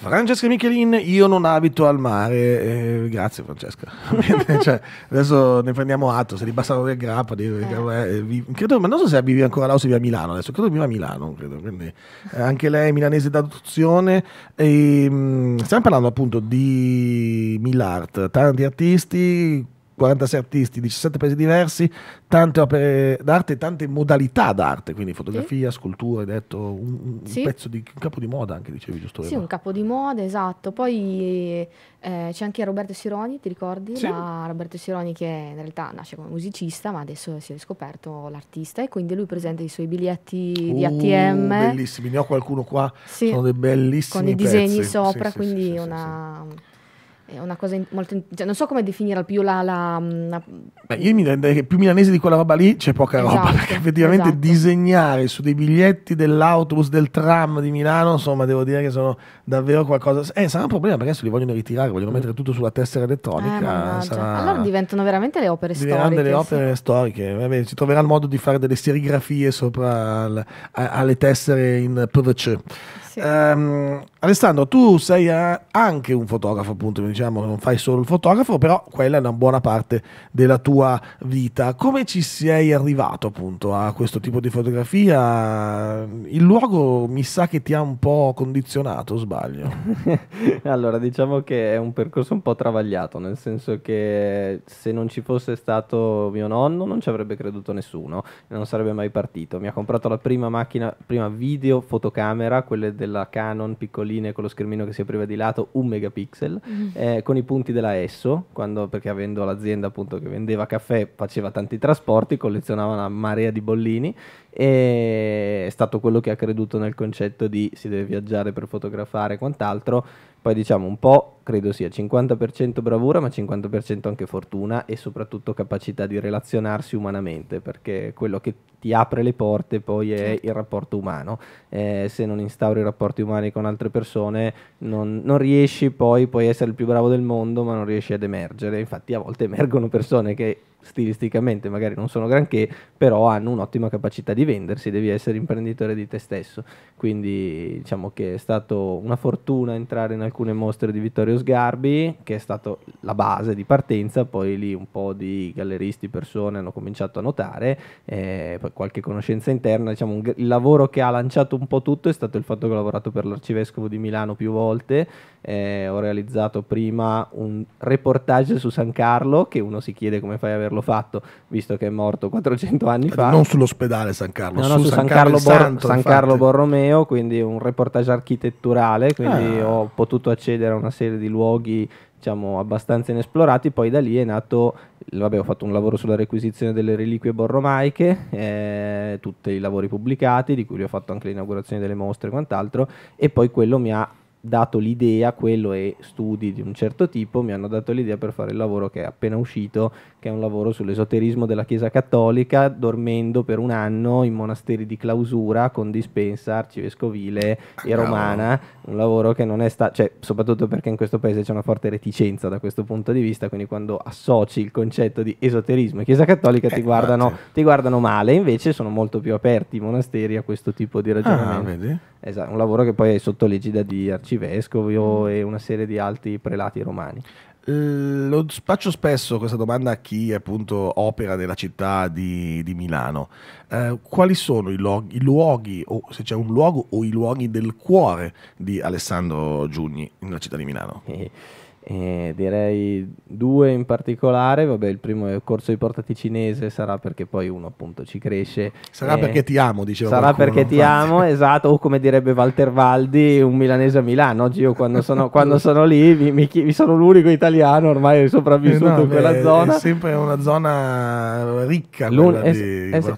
Francesca Michelin, io non abito al mare. Eh, grazie Francesca. [LAUGHS] cioè, adesso ne prendiamo atto, se li passano del grappa. Eh. Di, eh. vi, credo, ma non so se vivi ancora là o se vivi a Milano adesso, credo viva a Milano. Credo, quindi, eh, anche lei è milanese d'adozione. E, mh, mm, stiamo parlando appunto di Millart, tanti artisti 46 artisti, 17 paesi diversi, tante opere d'arte, tante modalità d'arte, quindi fotografia, sì. scultura, hai detto, un, un sì. pezzo di un capo di moda anche dicevi giusto? Sì, ma. un capo di moda, esatto. Poi eh, c'è anche Roberto Sironi, ti ricordi? Sì. La, Roberto Sironi che in realtà nasce come musicista, ma adesso si è riscoperto l'artista e quindi lui presenta i suoi biglietti uh, di ATM. Bellissimi, ne ho qualcuno qua, sono dei bellissimi Con i disegni pezzi. sopra, quindi una è una cosa in, molto. Cioè, non so come definirla più la. la, mm, la... Beh, io mi rendo che più milanese di quella roba lì c'è poca esatto, roba. Perché effettivamente esatto. disegnare su dei biglietti dell'autobus, del tram di Milano, insomma, devo dire che sono davvero qualcosa. Eh, sarà un problema perché adesso li vogliono ritirare, vogliono mettere tutto sulla tessera elettronica. Eh, sarà... Cioè, allora diventano veramente le opere storiche. Diventeranno delle opere sì. storiche. Vabbè, ci troverà il modo di fare delle serigrafie sopra al, a, alle tessere in PVC. Um, Alessandro, tu sei eh, anche un fotografo, appunto, diciamo, non fai solo il fotografo, però quella è una buona parte della tua vita. Come ci sei arrivato appunto a questo tipo di fotografia? Il luogo mi sa che ti ha un po' condizionato, sbaglio. [LAUGHS] allora, diciamo che è un percorso un po' travagliato, nel senso che se non ci fosse stato mio nonno non ci avrebbe creduto nessuno, non sarebbe mai partito. Mi ha comprato la prima macchina, prima video fotocamera, quelle del della Canon piccoline con lo schermino che si apriva di lato, un megapixel, mm. eh, con i punti della Esso, quando, perché avendo l'azienda appunto che vendeva caffè faceva tanti trasporti, collezionava una marea di bollini e è stato quello che ha creduto nel concetto di si deve viaggiare per fotografare e quant'altro poi diciamo un po', credo sia 50% bravura, ma 50% anche fortuna e soprattutto capacità di relazionarsi umanamente, perché quello che ti apre le porte poi è certo. il rapporto umano. Eh, se non instauri rapporti umani con altre persone non, non, riesci poi, puoi essere il più bravo del mondo, ma non riesci ad emergere. Infatti a volte emergono persone che stilisticamente magari non sono granché, però hanno un'ottima capacità di vendersi, devi essere imprenditore di te stesso. Quindi diciamo che è stata una fortuna entrare in alcune mostre di Vittorio Sgarbi, che è stata la base di partenza, poi lì un po' di galleristi, persone hanno cominciato a notare, eh, qualche conoscenza interna, diciamo un, il lavoro che ha lanciato un po' tutto è stato il fatto che ho lavorato per l'Arcivescovo di Milano più volte, eh, ho realizzato prima un reportage su San Carlo, che uno si chiede come fai a avere averlo fatto, visto che è morto 400 anni fa. Non sull'ospedale San Carlo, no, no, su San, San, Carlo, Carlo, Santo, San Carlo Borromeo, quindi un reportage architetturale, quindi ah. ho potuto accedere a una serie di luoghi diciamo, abbastanza inesplorati, poi da lì è nato, vabbè, ho fatto un lavoro sulla requisizione delle reliquie borromaiche, eh, tutti i lavori pubblicati, di cui ho fatto anche l'inaugurazione delle mostre e quant'altro, e poi quello mi ha dato l'idea, quello e studi di un certo tipo mi hanno dato l'idea per fare il lavoro che è appena uscito, che è un lavoro sull'esoterismo della Chiesa Cattolica, dormendo per un anno in monasteri di clausura con dispensa arcivescovile e romana, un lavoro che non è stato, cioè soprattutto perché in questo paese c'è una forte reticenza da questo punto di vista, quindi quando associ il concetto di esoterismo e Chiesa Cattolica eh, ti, guardano, ti, guardano, male, invece sono molto più aperti i monasteri a questo tipo di ah, ragionamento. Ah, esatto, un lavoro che poi è sotto legida di arcivescovile arcivescovio e una serie di altri prelati romani? Lo faccio spesso questa domanda a chi appunto opera nella città di, di Milano. Eh, quali sono i, luoghi, i luoghi o se c'è un luogo o i luoghi del cuore di Alessandro Giugni nella città di Milano? Eh. [LAUGHS] Eh, direi due in particolare, vabbè il primo è il corso di portati cinese, sarà perché poi uno appunto ci cresce. Sarà eh, perché ti amo, diceva Sarà qualcuno, perché ti amo, esatto, o come direbbe Walter Valdi, un milanese a Milano, oggi io quando sono, [LAUGHS] quando sono lì mi, mi, mi, sono l'unico italiano ormai sopravvissuto eh no, in quella beh, zona. È sempre una zona ricca L'un- es- es-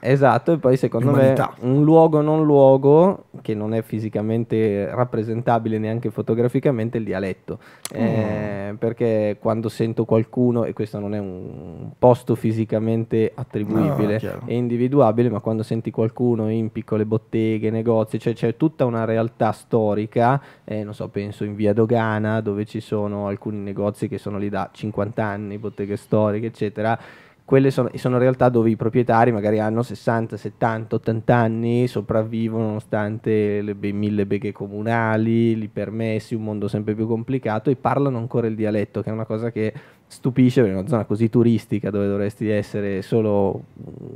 Esatto, e poi secondo umanità. me un luogo non luogo che non è fisicamente rappresentabile neanche fotograficamente il dialetto. Eh, Mm. eh, perché quando sento qualcuno, e questo non è un posto fisicamente attribuibile no, e individuabile, ma quando senti qualcuno in piccole botteghe, negozi, cioè c'è tutta una realtà storica, eh, non so, penso in via Dogana, dove ci sono alcuni negozi che sono lì da 50 anni, botteghe storiche, eccetera quelle sono, sono, realtà dove i proprietari magari hanno 60, 70, 80 anni, sopravvivono nonostante le be- mille beghe comunali, i permessi, un mondo sempre più complicato e parlano ancora il dialetto, che è una cosa che stupisce perché in una zona così turistica dove dovresti essere solo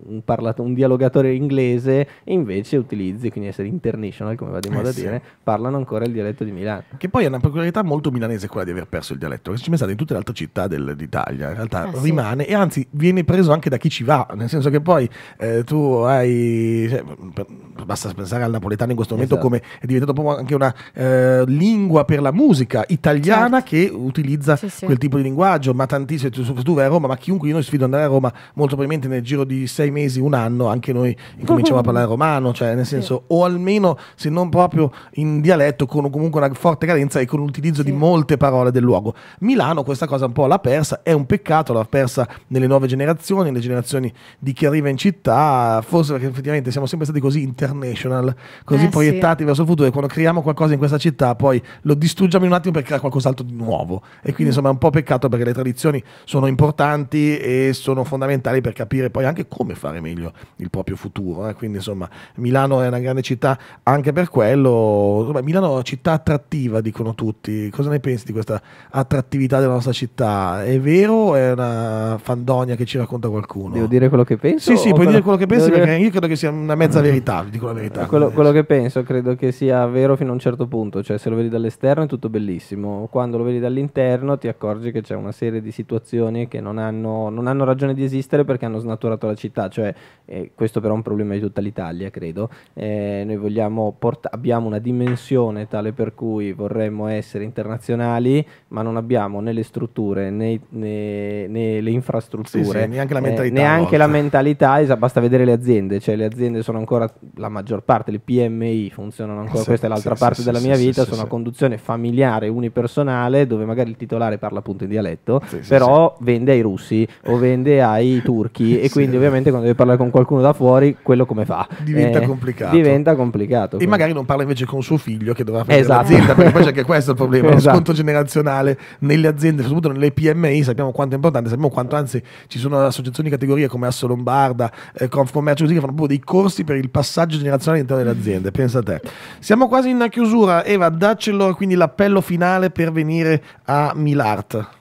un, parlato, un dialogatore inglese e invece utilizzi, quindi essere international come va di moda eh sì. dire, parlano ancora il dialetto di Milano. Che poi è una peculiarità molto milanese quella di aver perso il dialetto, che ci pensate in tutte le altre città del, d'Italia, in realtà eh rimane sì. e anzi viene preso anche da chi ci va, nel senso che poi eh, tu hai, cioè, per, basta pensare al napoletano in questo momento esatto. come è diventato proprio anche una eh, lingua per la musica italiana certo. che utilizza sì, quel tipo di linguaggio, ma tantissimo il tuo studio a Roma, ma chiunque io noi sfido ad andare a Roma, molto probabilmente nel giro di sei mesi, un anno, anche noi incominciamo a [LAUGHS] parlare romano, cioè nel senso, sì. o almeno se non proprio in dialetto, con comunque una forte carenza e con l'utilizzo sì. di molte parole del luogo. Milano questa cosa un po' l'ha persa, è un peccato, l'ha persa nelle nuove generazioni, nelle generazioni di chi arriva in città, forse perché effettivamente siamo sempre stati così international, così eh, proiettati sì. verso il futuro e quando creiamo qualcosa in questa città poi lo distruggiamo in un attimo per creare qualcos'altro di nuovo. E quindi mm. insomma è un po' peccato perché le tradizioni posizioni sono importanti e sono fondamentali per capire poi anche come fare meglio il proprio futuro. Eh. Quindi insomma Milano è una grande città anche per quello. Insomma, Milano è una città attrattiva, dicono tutti. Cosa ne pensi di questa attrattività della nostra città? È vero o è una fandonia che ci racconta qualcuno? Devo dire quello che penso? Sì, sì, puoi dire quello che pensi perché dire... io credo che sia una mezza verità, dico la verità. Quello, quello che penso credo che sia vero fino a un certo punto, cioè se lo vedi dall'esterno è tutto bellissimo, quando lo vedi dall'interno ti accorgi che c'è una serie di di situazioni che non hanno, non hanno, ragione di esistere perché hanno snaturato la città, cioè eh, questo però è un problema di tutta l'Italia, credo. Eh, noi port- abbiamo una dimensione tale per cui vorremmo essere internazionali, ma non abbiamo né le strutture né, né, né le infrastrutture, sì, sì, neanche la eh, mentalità. Eh, neanche la mentalità es- basta vedere le aziende, cioè le aziende sono ancora la maggior parte, le PMI funzionano ancora, sì, questa è l'altra parte della mia vita, sono a conduzione familiare unipersonale dove magari il titolare parla appunto in dialetto sì, però sì. vende ai russi o [LAUGHS] vende ai turchi e quindi ovviamente quando deve parlare con qualcuno da fuori, quello come fa? Diventa eh, complicato. Diventa complicato. E magari non parla invece con suo figlio che dovrà fare esatto. l'azienda, perché poi c'è anche [LAUGHS] questo il problema, esatto. lo sconto generazionale nelle aziende, soprattutto nelle PMI, sappiamo quanto è importante, sappiamo quanto anzi ci sono associazioni di categoria come Asso Lombarda, eh, Confcommercio così che fanno proprio dei corsi per il passaggio generazionale all'interno delle aziende, pensa a te. Siamo quasi in chiusura, Eva, daccelo quindi l'appello finale per venire a Milart.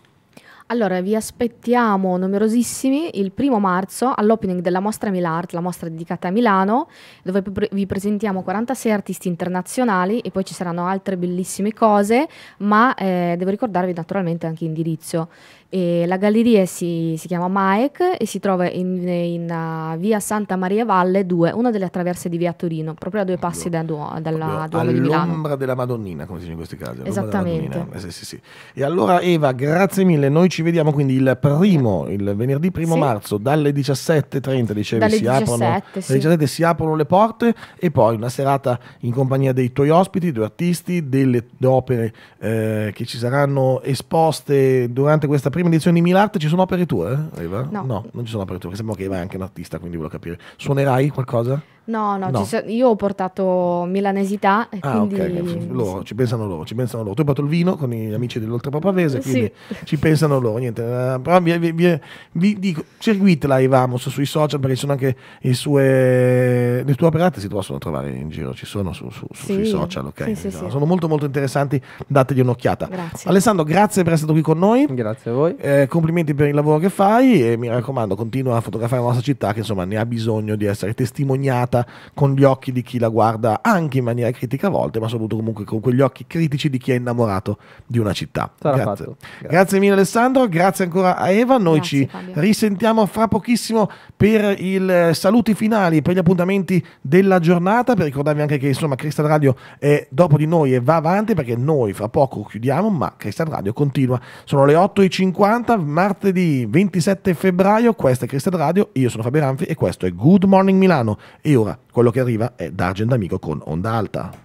Allora, vi aspettiamo numerosissimi il primo marzo all'opening della mostra Milart, la mostra dedicata a Milano, dove vi presentiamo 46 artisti internazionali e poi ci saranno altre bellissime cose, ma eh, devo ricordarvi naturalmente anche l'indirizzo. E la galleria si, si, chiama MAEC e si trova in, in uh, via Santa Maria Valle 2, una delle attraverse di via Torino, proprio a due passi da Duo, dalla Duomo di Milano. All'ombra della Madonnina, come si dice in questi casi. Esattamente. Eh, sì, sì, sì. E allora Eva, grazie mille, noi ci vediamo quindi il primo, il venerdì primo marzo dalle 17.30, dicevi, dalle si, 17, aprono, dalle 17 si aprono le porte e poi una serata in compagnia dei tuoi ospiti, due artisti, delle opere eh, che ci saranno esposte durante questa prima prima edizione di Milart ci sono opere tue? Riva? No. no. non ci sono opere tue, sembra che Eva è anche un artista, quindi volevo capire. Suonerai qualcosa? No, no, no. So- io ho portato milanesità. E ah, quindi... ok, loro, ci pensano loro, ci pensano loro. Tu hai fatto il vino con gli amici dell'Oltrepapavese, quindi sì. ci pensano loro. Niente, eh, però vi, vi, vi, vi dico, seguitela Ivamos sui social perché ci sono anche le sue, le tue operate si possono trovare in giro, ci sono su, su, su, sì. sui social, ok? Sì, sono molto molto interessanti, dategli un'occhiata. Grazie. Alessandro, grazie per essere stato qui con noi. Grazie a voi. Eh, complimenti per il lavoro che fai e mi raccomando, continua a fotografare la nostra città che insomma ne ha bisogno di essere testimoniata guardata con gli occhi di chi la guarda anche in maniera critica a volte, ma soprattutto comunque con quegli occhi critici di chi è innamorato di una città. Grazie. Grazie. grazie. mille Alessandro, grazie ancora a Eva, noi grazie, ci Fabio. risentiamo fra pochissimo per i eh, saluti finali, per gli appuntamenti della giornata, per ricordarvi anche che insomma Crystal Radio è dopo di noi e va avanti perché noi fra poco chiudiamo, ma Crystal Radio continua. Sono le 8.50, martedì 27 febbraio, questa è Crystal Radio, io sono Fabio Ranfi e questo è Good Morning Milano e ora Ora, quello che arriva è D'Argent Amico con Onda Alta.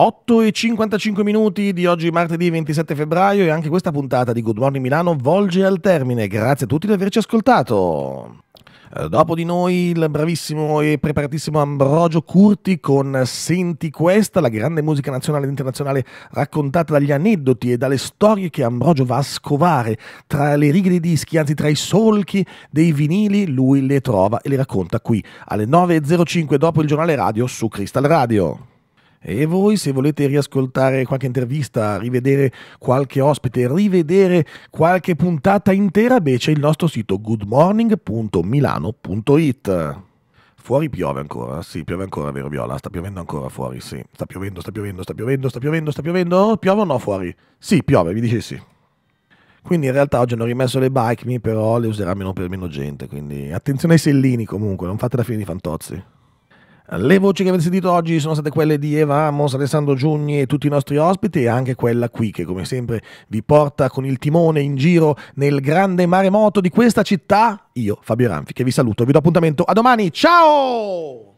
Otto e 55 minuti di oggi martedì 27 febbraio e anche questa puntata di Good Morning Milano volge al termine. Grazie a tutti di averci ascoltato. Eh, dopo di noi il bravissimo e preparatissimo Ambrogio Curti con Senti questa, la grande musica nazionale ed internazionale raccontata dagli aneddoti e dalle storie che Ambrogio va a scovare tra le righe dei dischi, anzi tra i solchi dei vinili, lui le trova e le racconta qui alle 9.05 dopo il giornale radio su Crystal Radio. E voi se volete riascoltare qualche intervista, rivedere qualche ospite, rivedere qualche puntata intera, beh c'è il nostro sito goodmorning.milano.it. Fuori piove ancora, sì, piove ancora, vero Viola? Sta piovendo ancora fuori, sì. Sta piovendo, sta piovendo, sta piovendo, sta piovendo, sta piovendo. Piove o no fuori? Sì, piove, vi dice sì. Quindi in realtà oggi hanno rimesso le bike, però le userà meno per meno gente, quindi attenzione ai sellini comunque, non fate la fine di fantozzi. Le voci che avete sentito oggi sono state quelle di Eva Amos, Alessandro Giugni e tutti i nostri ospiti e anche quella qui che come sempre vi porta con il timone in giro nel grande maremoto di questa città. Io, Fabio Ranfi, che vi saluto, vi do appuntamento a domani, ciao!